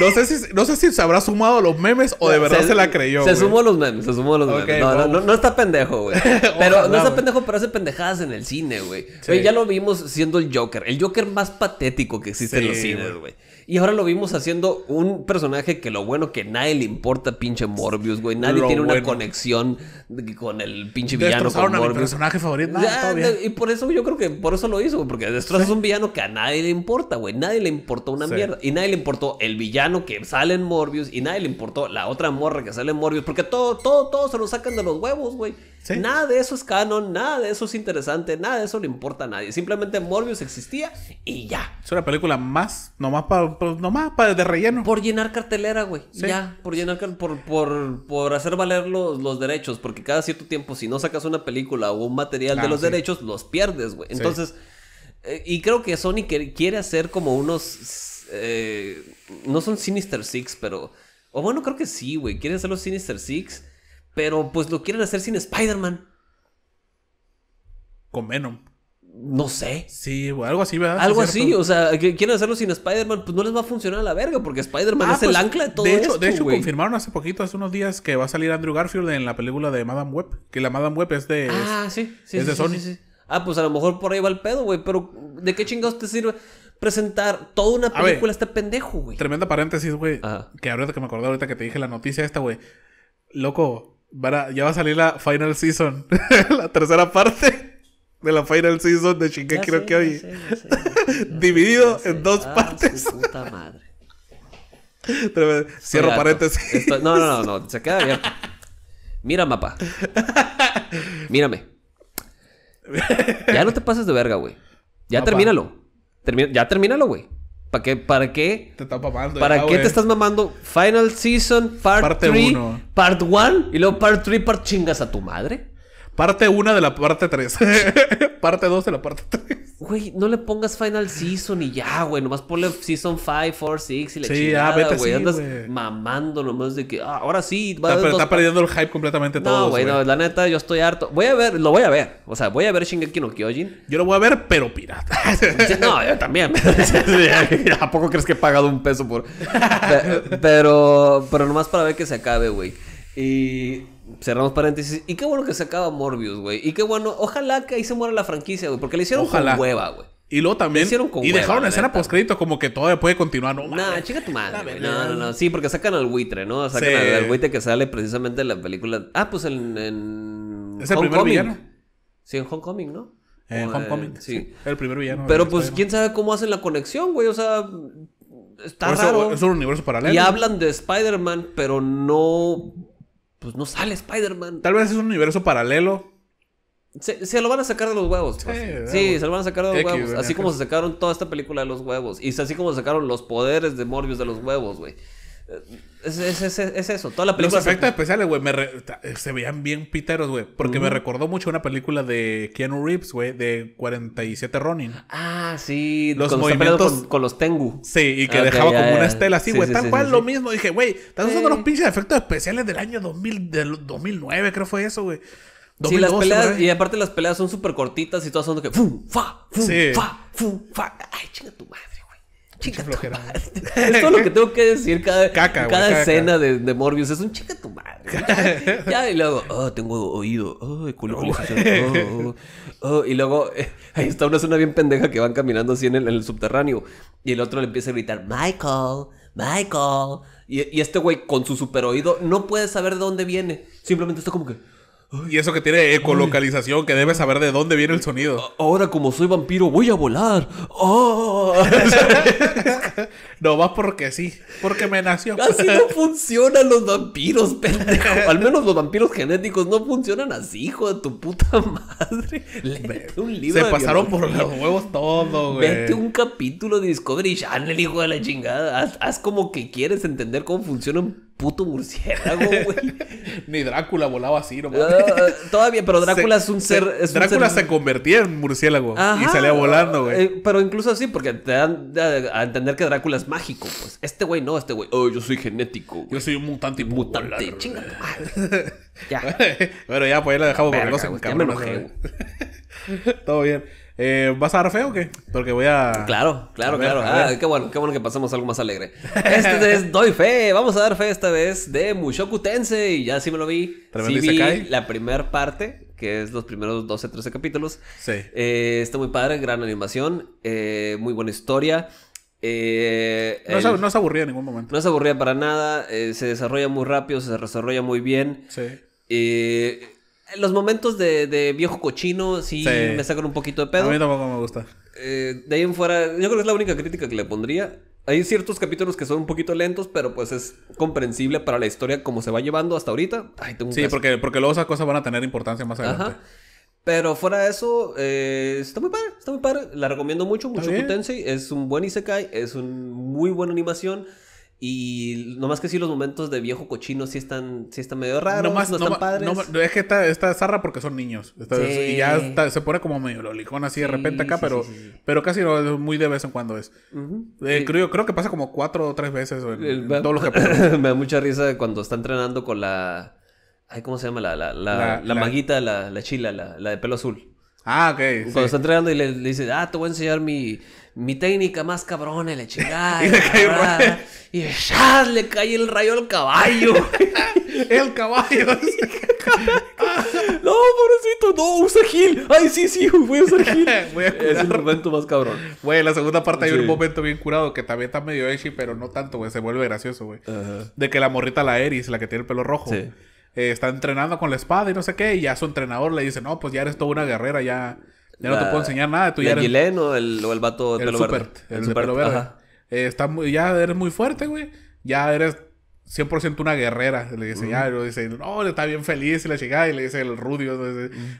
No sé si, no sé si se habrá sumado a los memes o de verdad se, la creyó. Se sumó a los memes, se sumó a los memes. No, no, está pendejo, güey. Pero no está pendejo, pero hace pendejadas en el cine, güey. Ya lo vimos siendo el Joker. El Joker más patético que existe en los cines, güey. Y ahora lo vimos haciendo un personaje que lo bueno que nadie le importa pinche Morbius, güey. Nadie tiene una conexión con el pinche villano con a personaje favorito. Ah, y por eso yo creo que por eso lo hizo, porque destrozas es un villano que a nadie le importa, güey. Nadie le importó una mierda. Y nadie le importó el villano que sale en Morbius y nadie le importó la otra morra que sale en Morbius, porque todo, todo, todo se lo sacan de los huevos, güey. Nada de eso es canon, nada de eso es interesante, nada de eso le importa a nadie. Simplemente Morbius existía y ya. Es una película más, nomás para pues nomás, para de relleno. Por llenar cartelera, güey. Ya, por llenar por, por, hacer valer los, derechos. Porque cada cierto tiempo, si no sacas una película o un material de ah, los derechos, los pierdes, güey. Entonces, eh, y creo que Sony quiere hacer como unos. Eh, no son Sinister Six, pero. O bueno, creo que sí, güey. Quieren hacer los Sinister Six. Pero pues lo quieren hacer sin Spider-Man. Con Venom. No sé. Sí, algo así, ¿verdad? Algo así, o sea, que quieren hacerlo sin Spider-Man, pues no les va a funcionar a la verga, porque Spider-Man ah, es el pues, ancla de todo de hecho, De hecho, confirmaron hace poquito, hace unos días, que va a salir Andrew Garfield en la película de Madame Web, que la Madame Web es de... Ah, sí, sí. Es de Sony. ah, pues a lo mejor por ahí va el pedo, güey, pero ¿de qué chingados te sirve presentar toda una película a este pendejo, güey? Tremenda paréntesis, güey, que ahorita que me acordé ahorita que te dije la noticia esta, güey. Loco, ya va a salir la final season, la tercera parte de la Final Season de creo que hoy Dividido en dos ah, partes. puta madre. Eh, cierro paréntesis. No, no, no, no, se queda abierto. Mira mapa. Mírame. Ya no te pases de verga, güey. Ya termínalo. ya termínalo, güey. ¿Para qué? ¿Para qué? Te ¿Para qué te estás mamando? Final Season, Part 3, Part 1. Y luego Part 3, Part chingas a tu madre. Parte 1 de la parte 3. parte 2 de la parte 3. Güey, no le pongas Final Season y ya, güey. Nomás ponle Season 5, 4, 6 y le. sí, ah, chingada, vete güey. Andas mamando nomás de que ah, ahora sí. Va está, está perdiendo el hype completamente todo. No, güey, no. La neta, yo estoy harto. Voy a ver, lo voy a ver. O sea, voy a ver Shingeki no Kyojin. Yo lo voy a ver, pero pirata. no, yo también. ¿A poco crees que he pagado un peso por...? pero, pero nomás para ver que se acabe, güey. Y cerramos paréntesis. Y qué bueno que se acaba Morbius, güey. Y qué bueno, ojalá que ahí se muera la franquicia, güey. Porque le hicieron con hueva, güey. Y luego también. Hicieron con y dejaron la escena postcrédito como que todavía puede continuar. No, nah, chica tu madre. No, no, no. Sí, porque sacan al buitre, ¿no? Sacan al, al, buitre que sale precisamente en la película. Ah, pues en. ¿Es el primer villano? Sí, en Homecoming, ¿no? En Hong Homecoming. sí. El primer villano. Pero pues, quién sabe cómo hacen la conexión, güey. O sea. Está raro. Es un universo paralelo. Y hablan de Spider-Man, pero no pues no sale Spider-Man. Tal vez es un universo paralelo. Se, lo van a sacar de los huevos. Pues. Sí, se lo van a sacar de los huevos. Así como se sacaron toda esta película de los huevos. Y así como se sacaron los poderes de Morbius de los huevos, güey. Es, es, es, es, eso, toda la película. Los efectos especiales, güey, se veían bien piteros, güey. Porque me recordó mucho una película de Keanu Reeves, güey, de 47 Ronin. Ah, sí, los movimientos. Con, los Tengu. Sí, y que ah, dejaba como una estela así, güey. Sí, tal cual lo mismo. Dije, güey, Están usando los pinches efectos especiales del año del 2009, creo fue eso, güey. sí, las peleas, y aparte las peleas son súper cortitas y todas son de que fu, fa, fu, fa, fu, fa. Ay, chinga tu madre. Chica tu madre. Es lo que tengo que decir cada, cada escena de, Morbius. Es un chica tu madre. Ya, y luego, oh, tengo oído. Oh, oh, oh, oh Y luego, eh, ahí está una escena bien pendeja que van caminando así en el, subterráneo. Y el otro le empieza a gritar, Michael, Michael. y este güey con su super oído no puede saber de dónde viene. Simplemente está como que... Y eso que tiene ecolocalización, que debe saber de dónde viene el sonido. Ahora como soy vampiro voy a volar. ¡Ah! no va porque sí, porque me nació. Así no funcionan los vampiros, pendejo. Al menos los vampiros genéticos no funcionan así, hijo de tu puta madre. Léete un libro. Se pasaron por los huevos todo, güey. Vete un capítulo de Discovery Channel, hijo de la chingada. Haz, como que quieres entender cómo funcionan puto murciélago, güey. Ni Drácula volaba así, no Uh, todavía, pero Drácula es un ser. Drácula se convertía en murciélago y salía volando, güey. Eh, pero incluso así, porque te dan a, entender que Drácula es mágico, pues. Este güey no, este güey. Oh, yo soy genético. Yo soy un mutante. Mutante, chinga madre. ya. bueno, ya, pues ahí la dejamos Verga, porque no Todo bien. Eh, ¿Vas a dar fe o qué? Porque voy a. Claro, claro, claro. Ah, qué bueno, qué bueno que pasamos algo más alegre. Este es Doy Fe. Vamos a dar fe esta vez de Mushoku Tensei. Ya sí me lo vi. Tremendo la primera parte, que es los primeros 12, 13 capítulos. Sí. Eh, está muy padre, gran animación, eh, muy buena historia. Eh, no, se, no, aburría en ningún momento. No se aburría para nada. se desarrolla muy rápido, se desarrolla muy bien. Sí. Eh, los momentos de, de viejo cochino sí, me sacan un poquito de pedo. A mí tampoco me gusta. Eh, de ahí en fuera, yo creo que es la única crítica que le pondría. Hay ciertos capítulos que son un poquito lentos, pero pues es comprensible para la historia como se va llevando hasta ahorita. sí, porque, porque luego esas cosas van a tener importancia más adelante. Pero fuera de eso, eh, está muy padre, está muy padre. La recomiendo mucho, mucho Tensei. Es un buen Isekai, es una muy buena animación. Y nomás que sí, los momentos de viejo cochino sí están, sí están medio raros, no, están padres. No, es que está, zarra porque son niños. Y ya se pone como medio lolijón así de repente acá, pero, pero casi no, muy de vez en cuando es. Eh, creo, que pasa como cuatro o tres veces en, todos los me da mucha risa cuando está entrenando con la... Ay, ¿cómo se llama? La, la, la, maguita, la, la chila, la, de pelo azul. Ah, ok. Cuando está entrenando y le, le, dice, ah, te voy a enseñar mi, mi técnica más cabrón le chingada. y le cae Y ya le cae el rayo al caballo. el caballo. no, pobrecito, no, usa Gil. Ay, sí, sí, voy a usar Gil. es el momento más cabrón. Güey, en la segunda parte hay un momento bien curado que también está medio edgy, pero no tanto, güey. Se vuelve gracioso, güey. De que la morrita, la Eris, la que tiene el pelo rojo. Eh, está entrenando con la espada y no sé qué. Y ya su entrenador le dice, no, pues ya eres toda una guerrera, ya ya no te puedo enseñar nada. Tú ya eres, Gilén o el, o el vato de el pelo super, verde? El, el super, verde. Eh, está muy, ya eres muy fuerte, güey. Ya eres 100% una guerrera. Le dice, uh ya, dice, no, le está bien feliz y la chica Y le dice el rudio.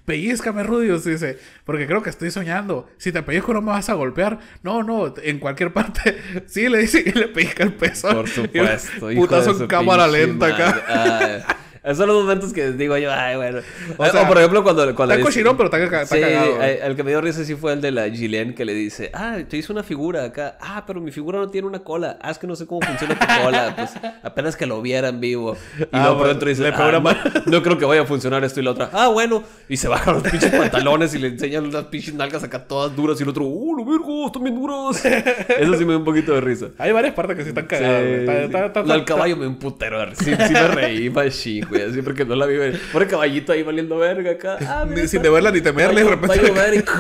pellizcame Rudios, dice, porque creo que estoy soñando. Si te pellizco no me vas a golpear. No, no, en cualquier parte. Sí, le dice, y le pellizca el peso. Por supuesto. Putazo en cámara lenta acá. Ah, esos son los momentos que digo yo, ay, bueno. O, sea, por ejemplo, cuando. cuando está cochinón, pero está, sí, El que me dio risa sí fue el de la Gillian que le dice, ah, te hice una figura acá. Ah, pero mi figura no tiene una cola. Ah, es que no sé cómo funciona tu cola. Pues apenas que lo vieran vivo. Y ah, luego por dentro dice, ah, no, creo que vaya a funcionar esto y la otra. Ah, bueno. Y se bajan los pinches pantalones y le enseñan las pinches nalgas acá todas duras. Y el otro, oh, lo vergo están bien duras. Eso sí me dio un poquito de risa. Hay varias partes que sí están cagadas. el caballo me un putero Sí, me reí, machín güey. siempre porque no la vive. el caballito ahí valiendo verga acá. Ah, mira, pues. Sin ni temerle, de repente.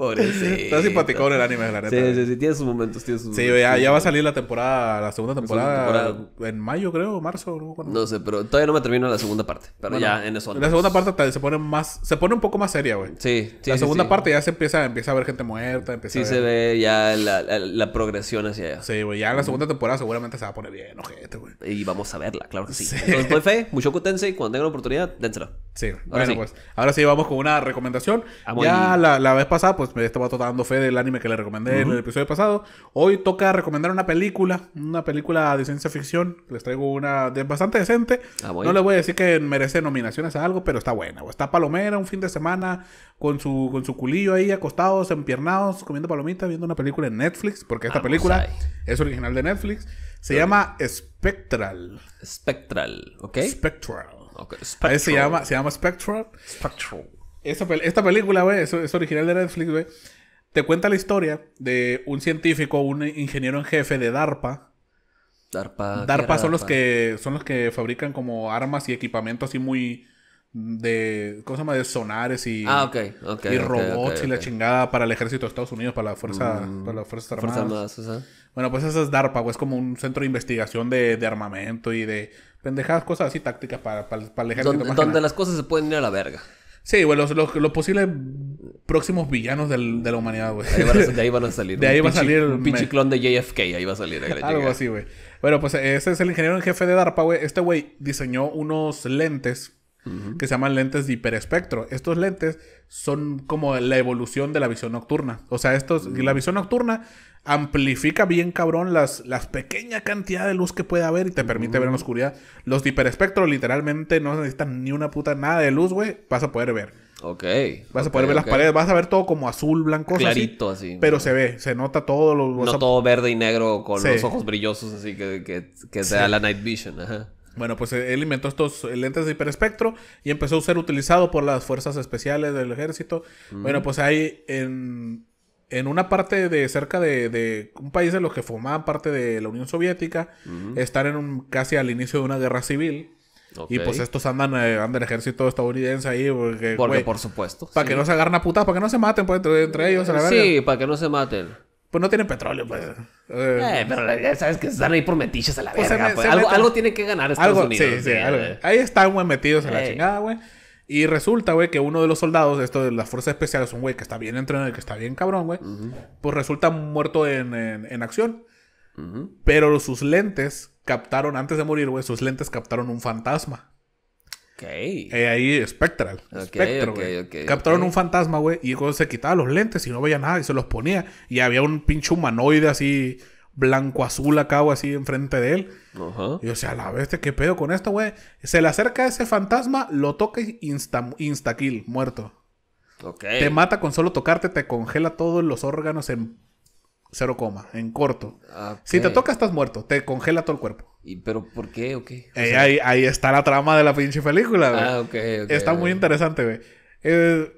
Pobrecito. Está simpaticón el anime, la neta. Sí, sí, sí. Tiene sus momentos, tiene sus Sí, ya, ya, va a salir la temporada, la segunda temporada, en mayo, creo, marzo. No, sé, pero todavía no me termino la segunda parte. Pero ya en eso. En la segunda parte se pone más, se pone un poco más seria, güey. Sí, sí. La segunda parte ya se empieza, empieza a ver gente muerta, empieza Sí, a se ve ya la, la, progresión hacia allá. Sí, güey. Ya la segunda temporada seguramente se va a poner bien, ojete, güey. Y vamos a verla, claro que sí. Entonces, pues, fe, mucho cutense y cuando tenga la oportunidad, dénsela. Sí, bueno, pues ahora sí vamos con una recomendación. Ah, ya la, vez pasada, pues me este estaba dando fe del anime que le recomendé en el episodio pasado. Hoy toca recomendar una película, una película de ciencia ficción. Les traigo una de bastante decente. Ah, no les voy a decir que merece nominaciones a algo, pero está buena. está Palomera un fin de semana con su, con su culillo ahí acostados, empiernados, comiendo palomitas, viendo una película en Netflix, porque esta ah, película pues es original de Netflix. Se llama Spectral. Spectral, ¿ok? Spectral se llama, se llama Spectral. Spectral. Esta, esta película, güey, es, original de Netflix, güey. Te cuenta la historia de un científico, un ingeniero en jefe de DARPA. DARPA. DARPA son los que son los que fabrican como armas y equipamiento así muy de ¿cómo se llama? de sonares y, ah, y robots y la chingada para el ejército de Estados Unidos, para la fuerza, mm, para las fuerzas armadas Bueno, pues eso es DARPA, güey, es como un centro de investigación de armamento y de pendejadas, cosas así tácticas para, para, para Donde, donde las cosas se pueden ir a la verga. Sí, güey, los, los, posibles próximos villanos de la humanidad, güey. De ahí van a salir. De ahí va a salir. Un pinche clon de JFK, ahí va a salir. Algo así, güey. Bueno, pues ese es el ingeniero en jefe de DARPA, güey. Este güey diseñó unos lentes que se llaman lentes de hiperespectro. Estos lentes son como la evolución de la visión nocturna. O sea, estos, la mm. visión nocturna amplifica bien cabrón las, las pequeñas cantidad de luz que puede haber y te permite ver en la oscuridad. Los de hiperespectro literalmente no necesitan ni una puta nada de luz, güey. Vas a poder ver. Ok. Vas a poder ver las paredes, vas a ver todo como azul, blanco, Clarito, así. pero se ve, se nota todo. Lo, no todo verde y negro con los ojos brillosos, así que, que, que sea la night vision. Ajá. Bueno, pues eh, él inventó estos eh, lentes de hiperespectro y empezó a ser utilizado por las fuerzas especiales del ejército. Bueno, pues ahí en, en una parte de cerca de, de, un país de los que formaban parte de la Unión Soviética, Están en un, casi al inicio de una guerra civil. Y pues estos andan, eh, el ejército estadounidense ahí. Porque, por supuesto. Para que no se agarren a putas, para que no se maten pues, entre, ellos. A sí, para que no se maten. Pues no tienen petróleo, pues. Eh, eh pero sabes que están ahí por metiches a la pues, verga. Pues. algo, tiene tienen que ganar Estados Unidos. Sí, sí, Ahí están, güey, metidos en la chingada, güey. Y resulta, güey, que uno de los soldados, esto de las fuerzas especiales, un güey que está bien entrenado y que está bien cabrón, güey, pues resulta muerto en, acción. Pero sus lentes captaron, antes de morir, güey, sus lentes captaron un fantasma. Ok. Eh, ahí, espectral. espectro ok, captaron un fantasma, güey, y cuando se quitaba los lentes y no veía nada y se los ponía. Y había un pinche humanoide así blanco azul acá o así enfrente de él. Y o sea, la bestia, ¿qué pedo con esto, güey? Se le acerca ese fantasma, lo toca y insta, insta kill, muerto. Okay. Te mata con solo tocarte, te congela todos los órganos en cero coma, en corto. Ah, si te toca, estás muerto, te congela todo el cuerpo. ¿Y pero por qué o qué? Eh, ahí, ahí, está la trama de la pinche película, güey. Ah, Está muy interesante, güey. Eh,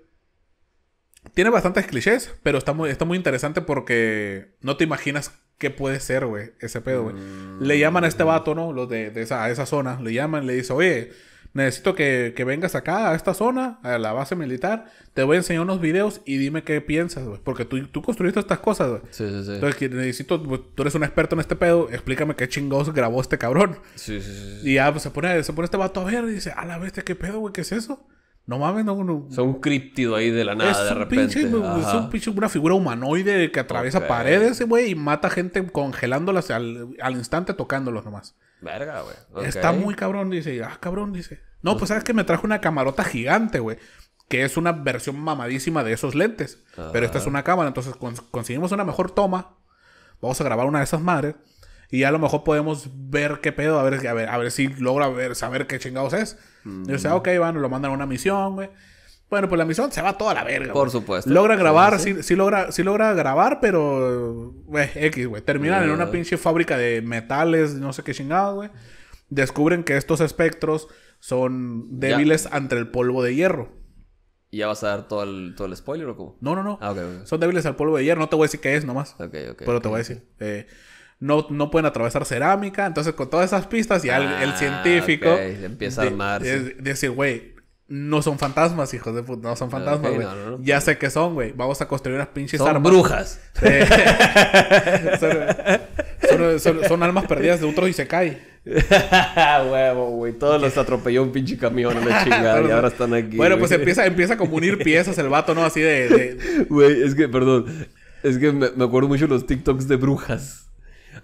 tiene bastantes clichés, pero está muy, está muy interesante porque no te imaginas qué puede ser, güey, ese pedo, güey. Le llaman a este mm. vato, ¿no? Los de, esa, a esa zona, le llaman, le dice, oye, necesito que, vengas acá, a esta zona, a la base militar, te voy a enseñar unos videos y dime qué piensas, güey. Porque tú, tú, construiste estas cosas, güey. Sí, sí, sí. Entonces necesito, pues, tú eres un experto en este pedo, explícame qué chingados grabó este cabrón. Sí, sí, sí. Y ya pues, se, pone, se pone este vato a ver y dice, a la vez, qué pedo, güey, qué es eso. No mames, no, Son un críptido ahí de la nada, es de repente. Pinche, es un pinche, una figura humanoide que atraviesa paredes, güey, y mata gente congelándolas al, instante tocándolos nomás. Verga, güey. Está muy cabrón, dice. Ah, cabrón, dice. No, pues, pues sabes que me trajo una camarota gigante, güey. Que es una versión mamadísima de esos lentes. Pero esta es una cámara, entonces conseguimos una mejor toma. Vamos a grabar una de esas madres. Y a lo mejor podemos ver qué pedo, a ver, a ver, a ver si logra ver, saber qué chingados es o ok, van, lo mandan a una misión, güey. Bueno, pues la misión se va toda la verga. Por supuesto. Logra grabar, sí, logra, logra grabar, pero, güey, X, güey. Terminan en una eh. pinche fábrica de metales, no sé qué chingado, güey. Descubren que estos espectros son débiles ante el polvo de hierro. ¿Y ya vas a dar todo el, todo el spoiler o cómo? No, no, no. Ah, son débiles al polvo de hierro. No te voy a decir qué es nomás. Ok, ok. Pero te voy a decir. Eh, no, pueden atravesar cerámica. Entonces, con todas esas pistas, ya el, ah, científico empieza a armar. decir, güey, no son fantasmas, hijos de puta, no son fantasmas, ya sé que son, güey. Vamos a construir unas pinches armas. Brujas. son Son, son, almas perdidas de otros y se cae. Huevo, güey. Todos los atropelló un pinche camión a la chingada y ahora están aquí. Bueno, pues empieza, empieza como unir piezas el vato, ¿no? Así de. Güey, es que, perdón. Es que me, me acuerdo mucho de los TikToks de brujas.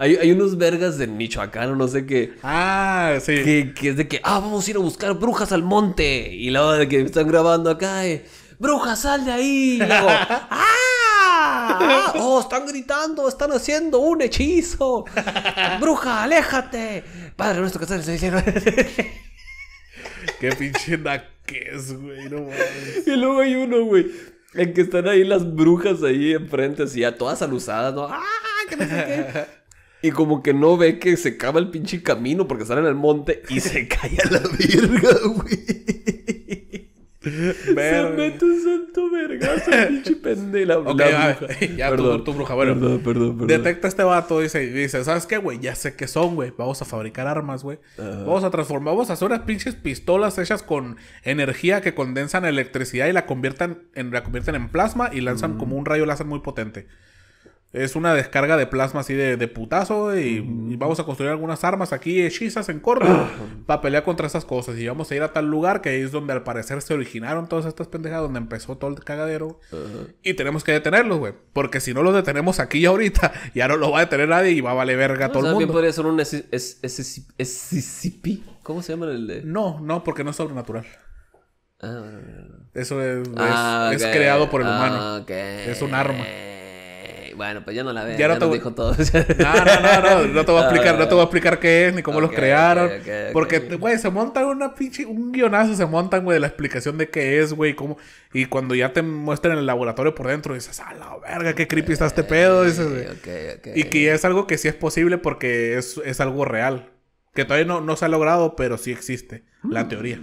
Hay, hay unos vergas de Michoacán o no sé qué. Ah, sí. Que, es de que, ah, vamos a ir a buscar brujas al monte. Y luego de que están grabando acá, eh, bruja, sal de ahí. Ah, oh están gritando! ¡Están haciendo un hechizo! ¡Bruja, aléjate! Padre nuestro que estás diciendo ¡Qué pinche naqués, güey! No mames. Y luego hay uno, güey, en que están ahí las brujas ahí enfrente, así ya todas alusadas, ¿no? ¡Ah! qué no sé qué. Y como que no ve que se cava el pinche camino porque sale en el monte y se cae a la verga, güey. Se mete un santo pinche la ya perdón, tu, bruja. Bueno, perdón, perdón, detecta a este vato y dice, ¿sabes qué, güey? Ya sé qué son, güey. Vamos a fabricar armas, güey. Vamos a transformar, vamos a hacer unas pinches pistolas hechas con energía que condensan electricidad y la conviertan en, la convierten en plasma y lanzan como un rayo láser muy potente. Es una descarga de plasma así de, putazo y, vamos a construir algunas armas aquí, hechizas en Córdoba, para pelear contra esas cosas. Y vamos a ir a tal lugar que es donde al parecer se originaron todas estas pendejadas, donde empezó todo el cagadero. Y tenemos que detenerlos, güey. Porque si no los detenemos aquí y ahorita, ya no los va a detener nadie y va a valer verga todo el mundo. Bien podría ser un SCP? ¿Cómo se llama el de...? No, no, porque no es sobrenatural. Ah, Eso es, es, ah, creado por el ah, humano. Es un arma. Bueno, pues ya no la veo. Ya, no dijo todo. no, no, no, no, te voy a explicar, no te voy a explicar qué es ni cómo los crearon. porque, güey, se montan una pinche, un guionazo, se montan, güey, de la explicación de qué es, güey, Y cuando ya te muestran el laboratorio por dentro, dices, a la verga, qué creepy está este pedo. Y que es algo que sí es posible porque es, algo real. Que todavía no, no se ha logrado, pero sí existe la mm. teoría.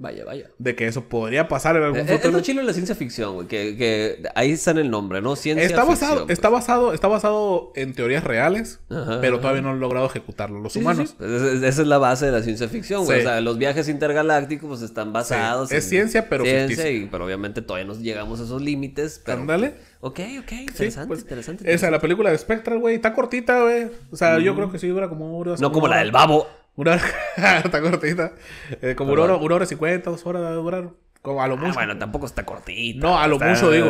Vaya, vaya. De que eso podría pasar en algún futuro. Eh, eh, es lo chilo la ciencia ficción, güey. Que, que, ahí está en el nombre, ¿no? Ciencia está basado, Está pues. basado, está basado en teorías reales, pero todavía no han logrado ejecutarlo los humanos. Esa es la base de la ciencia ficción, güey. O sea, los viajes intergalácticos pues, están basados Es ciencia, pero ciencia pero obviamente todavía no llegamos a esos límites. Pero... Dale. Ok, ok. Interesante, pues, interesante, Esa, la película de Spectral, güey. Está cortita, güey. O sea, yo mm. creo que sí dura como No como la del babo. Eh, una hora está cortita. como una hora, y hora cincuenta, dos horas de durar. Como a lo ah, mucho. bueno, tampoco está cortita. No, a lo mucho digo.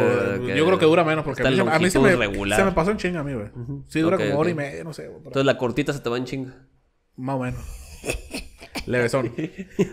Yo creo que dura menos porque a mí, se, me, se me pasó en chinga a mí, güey. Sí, dura como una hora y media, no sé. Entonces la cortita se te va en chinga. Más o menos. Levesón.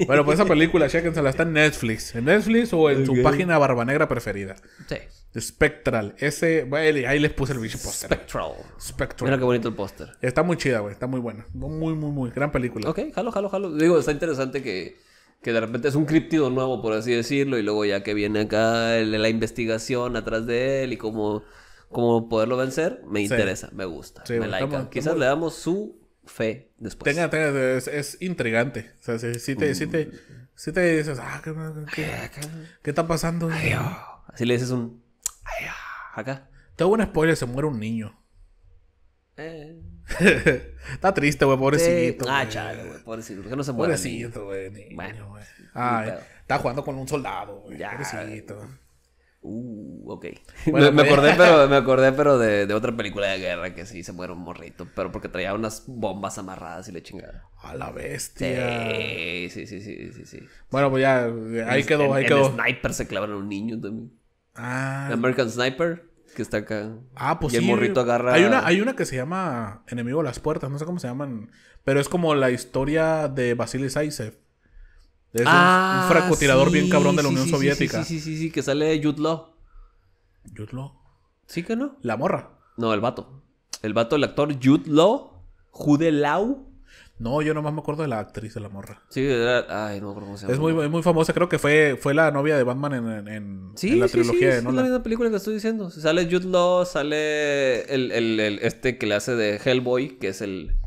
bueno, pues esa película, la está en Netflix. En Netflix o en su página barbanegra preferida. Sí. Spectral. Ese, ahí les puse el bicho póster. Spectral. Spectral. Mira qué bonito el póster. Está muy chida, güey. Está muy buena. Muy, muy, muy. Gran película. Ok, jalo, jalo, jalo. Digo, está interesante que, que de repente es un criptido nuevo, por así decirlo. Y luego ya que viene acá la investigación atrás de él y cómo, cómo poderlo vencer, me interesa, me gusta. me Quizás le damos su fe después. Tenga, tenga, es, es, intrigante. O sea, si, te, si, te, mm. si, te, dices, ah, ¿qué, está pasando? Si Así le dices un, acá. Te un spoiler, se muere un niño. Eh. está triste, güey, pobrecito. Sí. Ah, chale, güey, pobrecito. ¿Por qué no se muere? Pobrecito, niño, güey. está jugando con un soldado, güey. Pobrecito. Uh, ok. me, pues, acordé, pero, me acordé, pero de, otra película de guerra que sí se muere un morrito, pero porque traía unas bombas amarradas y le chingada. A la bestia. Sí, sí, sí, sí, sí. Bueno, pues ya, ahí quedó, ahí quedó. sniper se clavaron a un niño también. Ah. American Sniper, que está acá. Ah, pues y el morrito agarra. Hay una, hay una que se llama Enemigo de las Puertas, no sé cómo se llaman. Pero es como la historia de Vasily Saisev. Es un, ah, francotirador bien cabrón de la Unión Soviética. Sí, sí, sí, sí, que sale Jude Law. ¿Jude Law? ¿Sí que no? La morra. No, el vato. El vato, el actor Jude Law. Jude Law. No, yo nomás me acuerdo de la actriz de la morra. Sí, Ay, no cómo se llama. Es muy, muy famosa, creo que fue, fue la novia de Batman en, en, la trilogía sí, es la misma película que estoy diciendo. Sale Jude Law, sale el, este que le hace de Hellboy, que es el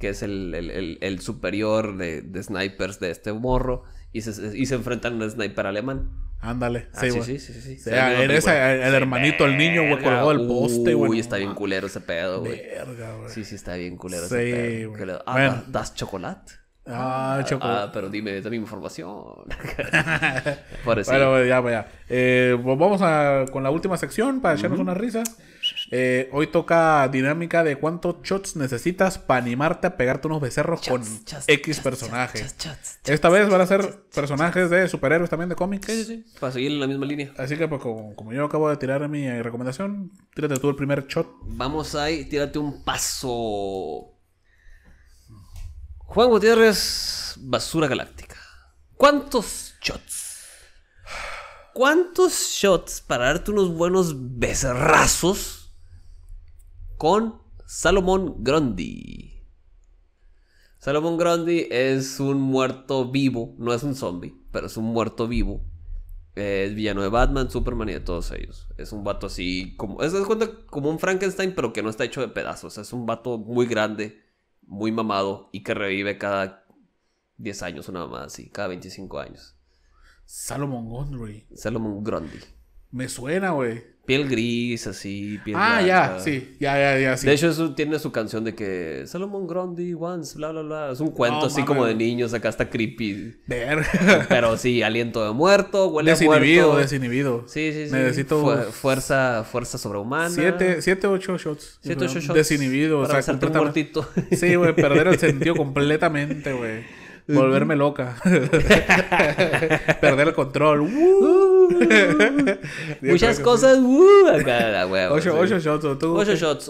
que es el, superior de, de, snipers de este morro y se, enfrentan a un sniper alemán. Ándale, ah, sí, sí, sí, sí, sí. eres el hermanito, el niño, güey, colgado del poste, güey. Uy, está bien culero ese pedo, güey. Verga, güey. Sí, sí, está bien culero ese pedo. Güey. Ah, das chocolate. Ah, chocolate. Ah, pero dime, dame información. Por eso. Bueno, ya, ya. Eh, vamos con la última sección para echarnos una risa. Eh, hoy toca dinámica de cuántos shots necesitas para animarte a pegarte unos becerros con X personajes. Esta vez van a ser personajes de superhéroes también de cómics. Sí, sí, Para seguir en la misma línea. Así que pues como, yo acabo de tirar mi eh, recomendación, tírate tú el primer shot. Vamos ahí, tírate un paso. Juan Gutiérrez, Basura Galáctica. ¿Cuántos shots? ¿Cuántos shots para darte unos buenos becerrazos? con Salomón Grundy. Salomón Grundy es un muerto vivo, no es un zombie, pero es un muerto vivo. Es villano de Batman, Superman y de todos ellos. Es un vato así como. Es, como un Frankenstein, pero que no está hecho de pedazos. Es un vato muy grande, muy mamado y que revive cada 10 años, una mamada así, cada 25 años. Salomón Grundy. Salomón Grundy. Me suena, güey. Piel gris, así, Ah, ya, sí, ya, ya, ya, sí. De hecho, tiene su canción de que Salomon Grundy once, bla, bla, bla. Es un cuento así como de niños, acá está creepy. Ver. Pero sí, aliento de muerto, huele a muerto. Desinhibido, desinhibido. Sí, sí, sí. Necesito... fuerza, fuerza sobrehumana. Siete, siete, ocho shots. Siete, ocho shots. Desinhibido, para o sea, un muertito. Sí, güey, perder el sentido completamente, güey. volverme loca, perder el control. ¡Uh! Muchas cosas. ocho, shots. Ocho shots.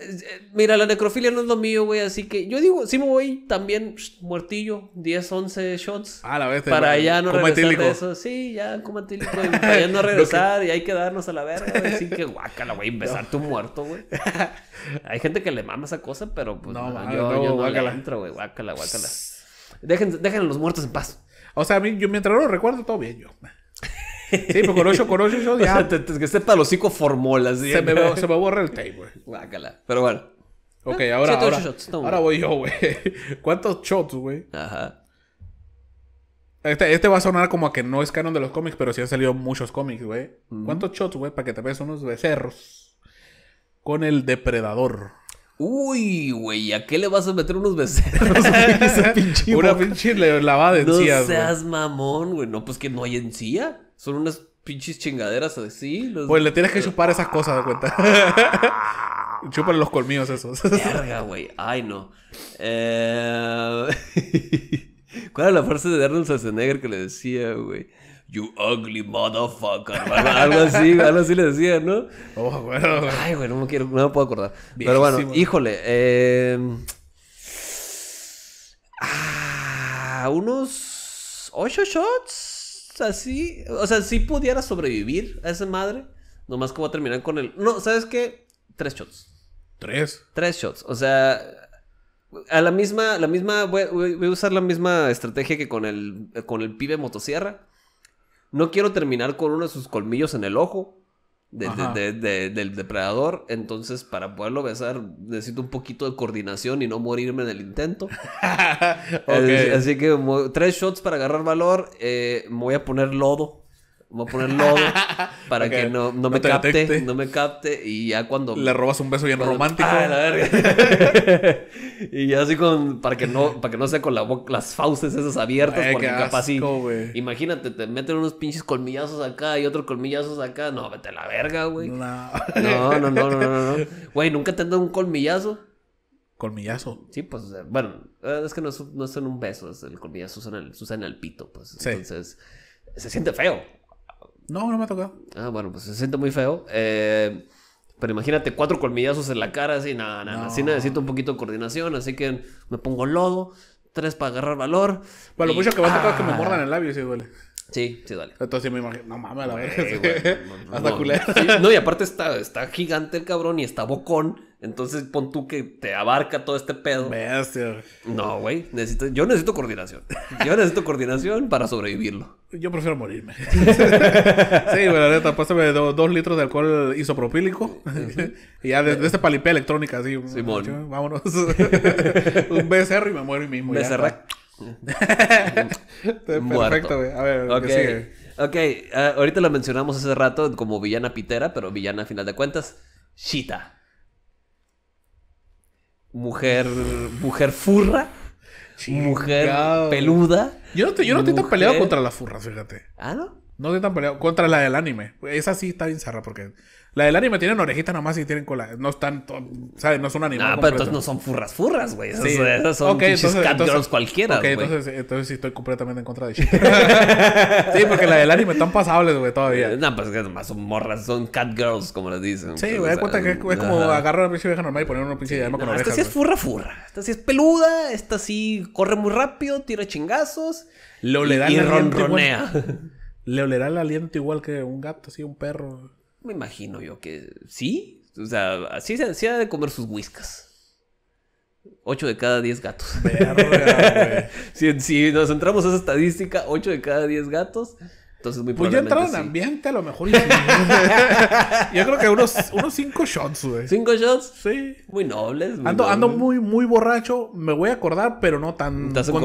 Eh, mira, la necrofilia no es lo mío, güey, así que yo digo, sí me voy también muertillo, 10, 11 shots. Ah, la Para ya no regresar de eso. Sí, ya, antílico para ya no regresar y hay que darnos a la verga, Así que guácala, güey, empezar no. muerto, güey. Hay gente que le mama esa cosa, pero pues yo, no, yo no guácala. Le entro, güey, guácala, guácala. Dejen, a los muertos en paz. O sea, a mí, yo mientras no lo recuerdo, todo bien, yo. Sí, pero pues con 8, con yo ya. que este los formolas. Se, me, se me borra el tape, güey. Pero bueno. Ok, ahora, ahora, ahora voy yo, güey. ¿Cuántos shots, güey? Ajá. Este, este, va a sonar como a que no es canon de los cómics, pero sí han salido muchos cómics, güey. ¿Cuántos shots, güey, para que te veas unos becerros con el depredador? Uy, güey, ¿a qué le vas a meter unos becerros? Una pinche lavada de encías, No seas mamón, güey. No, pues que no hay encía. Son unas pinches chingaderas así. Los... Pues le tienes que chupar esas cosas, de cuenta. Chupan los colmillos esos. Verga, güey. Ay, no. Eh, ¿Cuál era la frase de Arnold Schwarzenegger que le decía, güey? You ugly motherfucker. Algo así, algo así le decía, ¿no? Oh, bueno, Ay, güey, no me, quiero, no me puedo acordar. Pero bueno, híjole. Eh... unos ocho shots sea, sí. O sea, si pudiera sobrevivir a esa madre. Nomás como terminar con él. No, ¿sabes qué? Tres shots. ¿Tres? Tres shots. O sea. A la misma. La misma. Voy, voy a usar la misma estrategia que con el. con el pibe motosierra. No quiero terminar con uno de sus colmillos en el ojo del, de, del, depredador. Entonces, para poderlo besar, necesito un poquito de coordinación y no morirme en el intento. así que tres shots para agarrar valor. Eh, me voy a poner lodo voy a poner lodo para que no, me capte, no me capte y ya cuando... Le robas un beso bien romántico. Ah, la verga. y ya así con, para que no, para que no sea con las fauces esas abiertas, porque capaz así... Imagínate, te meten unos pinches colmillazos acá y otro colmillazos acá, no, vete a la verga, güey. No. no, no, no, no, Güey, ¿nunca te han dado un colmillazo? Colmillazo. Sí, pues, bueno, eh, es que no, no son un beso, es el colmillazo suena, en el pito, pues. Entonces, se siente feo. No, no me ha tocado. Ah, bueno, pues se siente muy feo. Eh, pero imagínate cuatro colmillazos en la cara, así, nada, nada, así necesito un poquito de coordinación, así que me pongo lodo, tres para agarrar valor. Bueno, mucho pues que me a ah. tocado que me mordan el labio, si duele. Sí, sí, dale. Entonces sí me imagino, no mames, la verga. No, Hasta no, no, y aparte está, está gigante el cabrón y está bocón. Entonces pon tú que te abarca todo este pedo. Bestia. No, güey. Necesito, yo necesito coordinación. Yo necesito coordinación para sobrevivirlo. Yo prefiero morirme. sí, güey, la neta, pásame dos litros de alcohol isopropílico. y ya desde de este palipé electrónica, así. Simón. Vámonos. Un becerro y me muero y mismo. Becerra. Perfecto, güey. A ver, Ok, ah, ahorita lo mencionamos hace rato como villana pitera, pero villana a final de cuentas. Shita. Mujer. Mujer furra. Mujer peluda. Yo no, te, yo no estoy tan peleado contra las furras, fíjate. ¿Ah, no? No estoy tan peleado. Contra la del anime. Esa sí está bien cerrada porque la del anime tienen orejitas nomás y tienen cola. No están, ¿sabes? No son animales. Ah, pero entonces no son furras furras, güey. sí. son catgirls cualquiera, Ok, entonces, entonces sí estoy completamente en contra de shit. sí, porque la del anime están pasables, güey, todavía. Eh, no, pues que nomás son morras, son cat girls, como les dicen. Sí, güey, cuenta que es como agarrar una pinche vieja normal y poner una pinche llama con orejas. Esta sí es furra furra. Esta sí es peluda, esta sí corre muy rápido, tira chingazos. le y ronronea. Le olerá el aliento igual que un gato, así, un perro. Me imagino yo que sí. O sea, así se, hacía de comer sus whiskas. Ocho de cada 10 gatos. si, nos entramos a esa estadística, ocho de cada 10 gatos. Entonces, muy Pues ya entraron en ambiente, a lo mejor. Yo creo que unos 5 shots, güey. ¿Cinco shots? Sí. Muy nobles. ando, ando muy, muy borracho. Me voy a acordar, pero no tan. tanto, no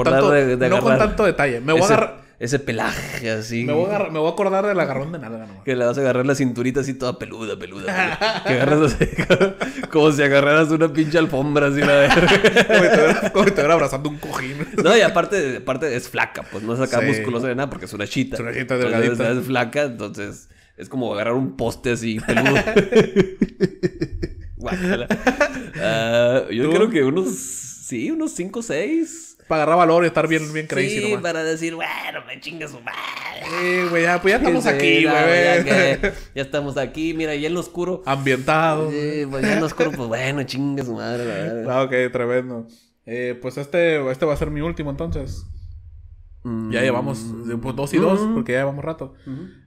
con tanto detalle. Me voy, a ese pelaje así. Me voy, a acordar del agarrón de nalga nomás. Que le vas a agarrar la cinturita así toda peluda, peluda. que agarras así, como si agarraras una pinche alfombra así, la verga. como si estuviera abrazando un cojín. no, y aparte, aparte es flaca, pues no es acá musculosa de nada porque es una chita. Es una chita delgadita. Entonces, es flaca, entonces es como agarrar un poste así peludo. Ah, yo creo que unos, sí, unos 5 o 6. Para agarrar valor y estar bien, bien crazy sí, para decir, bueno, me chingue su madre. Sí, güey, ya, pues ya estamos aquí, güey. Ya, estamos aquí, mira, ya en lo oscuro. Ambientado. Sí, pues ya en oscuro, pues bueno, chingue su madre, la verdad. Ah, ok, tremendo. Eh, pues este, este va a ser mi último entonces. Ya mm. llevamos eh, pues, dos y dos, mm. porque ya llevamos rato.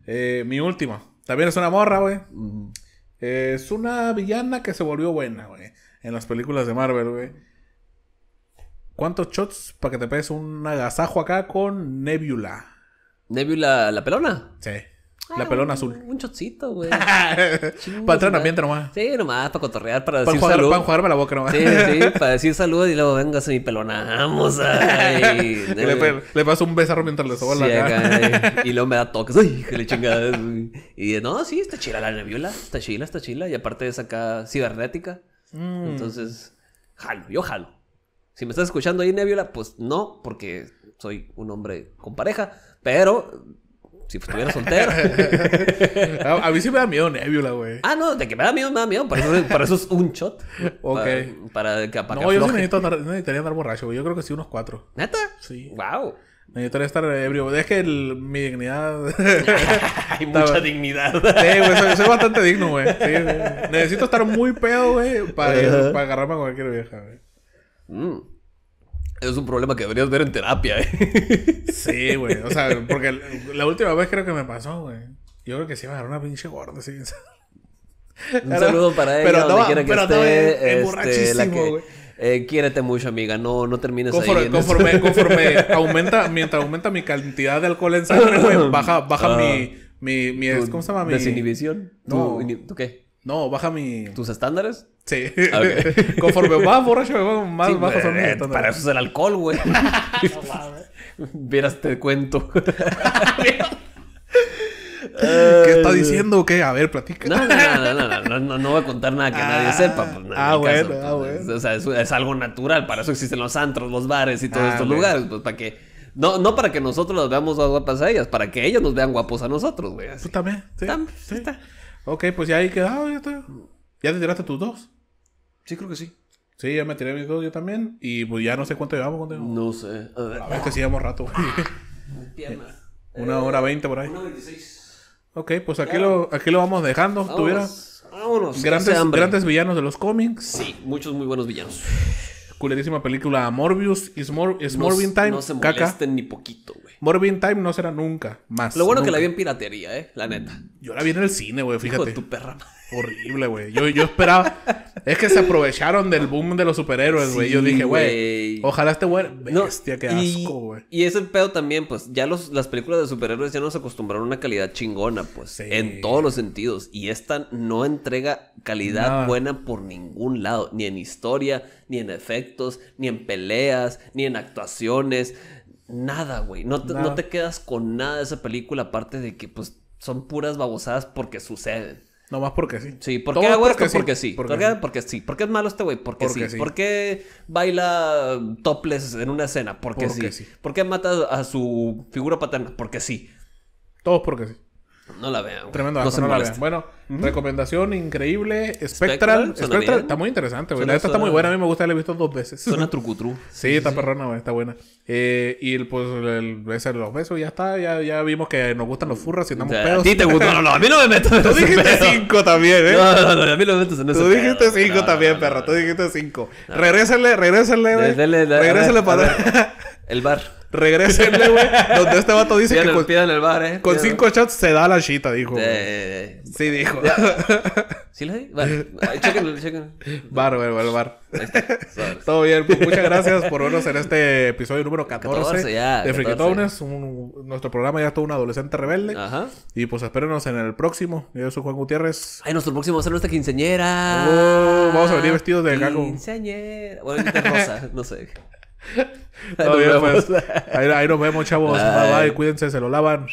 Eh, mi última. También es una morra, güey. es una villana que se volvió buena, güey. En las películas de Marvel, güey. ¿Cuántos shots para que te pegues un agasajo acá con Nebula? ¿Nebula la pelona? Sí. Ah, la pelona azul. Un chocito, güey. para ambiente nomás. Sí, nomás, para cotorrear, para, decir salud. Para jugarme la boca nomás. Sí, sí, para decir salud y luego a mi pelona. Vamos le, le, paso un besarro mientras le sobo la cara. y luego me da toques. Ay, que le chingadas. y no, sí, está chila la nebula. Está chila, está chila. Y aparte es acá cibernética. Mm. Entonces, jalo, yo jalo. Si me estás escuchando ahí, Nebula, pues no, porque soy un hombre con pareja, pero si estuviera soltero. a, mí sí me da miedo Nebula, güey. Ah, no, de que me da miedo, me da miedo. Para eso, es un shot. Ok. Para, para, que, para No, yo sí necesito andar, necesitaría andar borracho, güey. Yo creo que sí, unos cuatro. ¿Neta? Sí. Wow. Necesitaría estar ebrio. Es que mi dignidad. Hay mucha dignidad. sí, güey. Soy, bastante digno, güey. Necesito estar muy pedo, güey, para, para agarrarme a cualquier vieja, güey. Mm. Es un problema que deberías ver en terapia, ¿eh? Sí, güey. O sea, porque la última vez creo que me pasó, güey. Yo creo que sí a dar una pinche gorda, sí. Un saludo para ella, pero donde quiera que es, este, güey. Eh, quiérete mucho, amiga. No, no termines ahí. Conforme, conforme aumenta, mientras aumenta mi cantidad de alcohol en sangre, güey, baja, baja ah. mi, mi, ¿Cómo se llama? Mi... ¿Desinhibición? ¿tú qué? No, baja mi. ¿Tus estándares? Sí. Ah, Conforme más borracho, más sí, bajo son mis estándares. Para eso es el alcohol, güey. Vieras, te cuento. ¿Qué está diciendo? ¿Qué? A ver, platica. No, no, no, no, no, no, voy a contar nada que nadie ah, sepa. Pues, ah, bueno, ah, pues, bueno. O sea, es, algo natural. Para eso existen los antros, los bares y todos ah, estos lugares. Pues para que. No, no para que nosotros las veamos guapas a ellas, para que ellas nos vean guapos a nosotros, güey. Tú también. Sí, está. Ok, pues ya ahí quedado. Ah, ya, te, tiraste tus dos. Sí, creo que sí. Sí, ya me tiré mis dos yo también. Y pues ya no sé cuánto llevamos. contigo. No sé. A ver. A que sí llevamos rato, ah, eh, Una hora veinte por ahí. Una veintiséis. Ok, pues aquí, lo, aquí lo vamos dejando. Vámonos. vámonos, grandes, grandes villanos de los cómics. Sí, muchos muy buenos villanos culerísima película Morbius y Smor es Time. No se molesten caca. ni poquito, güey. Morbin Time no será nunca más. Lo bueno que la vi en piratería, eh, la neta. Yo la vi en el cine, güey, fíjate. Hijo tu perra madre. Horrible, güey. Yo, yo esperaba. es que se aprovecharon del boom de los superhéroes, güey. yo dije, güey. Ojalá este güey. Bestia, qué asco, güey. Y, es el pedo también, pues, ya los, las películas de superhéroes ya nos acostumbraron a una calidad chingona, pues. En todos los sentidos. Y esta no entrega calidad buena por ningún lado. Ni en historia, ni en efectos, ni en peleas, ni en actuaciones. Nada, güey. No, no te quedas con nada de esa película, aparte de que, pues, son puras babosadas porque suceden más porque sí. Sí, porque Sí. Porque sí. Porque, porque, sí. porque ¿Por qué es malo este güey? Porque, sí. sí. ¿Por qué baila topless en una escena? Porque, sí. ¿Por qué mata a su figura paterna? Porque sí. Todos porque sí. No la vean. Tremendo, no, no la vean. Bueno, recomendación increíble. Spectral. Spectral, está muy interesante, güey. La está muy buena. A mí me gusta, la he visto dos veces. Suena trucutru. Sí, sí, está perrona, güey. Está buena. Eh, y el, pues, el, los besos ya está. Ya, ya vimos que nos gustan los furros y andamos pedos. A ti te gustó. No, no, a mí no me meto. Tú dijiste cinco también, ¿eh? No, no, no. A mí no me metes en ese Tú dijiste cinco también, perro. Tú dijiste cinco. Regrésale, regrésale, güey. Regrésenle para... El bar. Regrésenle, güey. donde este vato dice que con, el bar, eh. con cinco shots se da la chita, dijo. Sí, dijo. ¿Sí le di? Vale. Chéquenlo, chéquenlo. Bar, güey, el bar. Todo bien. Pues, muchas gracias por vernos en este episodio número 14, de Nuestro programa ya es todo un adolescente rebelde. Ajá. Y pues espérenos en el próximo. Yo soy Juan Gutiérrez. Ay, nuestro próximo va a ser quinceñera. Oh, vamos a venir vestidos de gago. Quinceañera. Bueno, rosa, no sé. Ahí nos, vemos. chavos. bye. Cuídense, se lo lavan.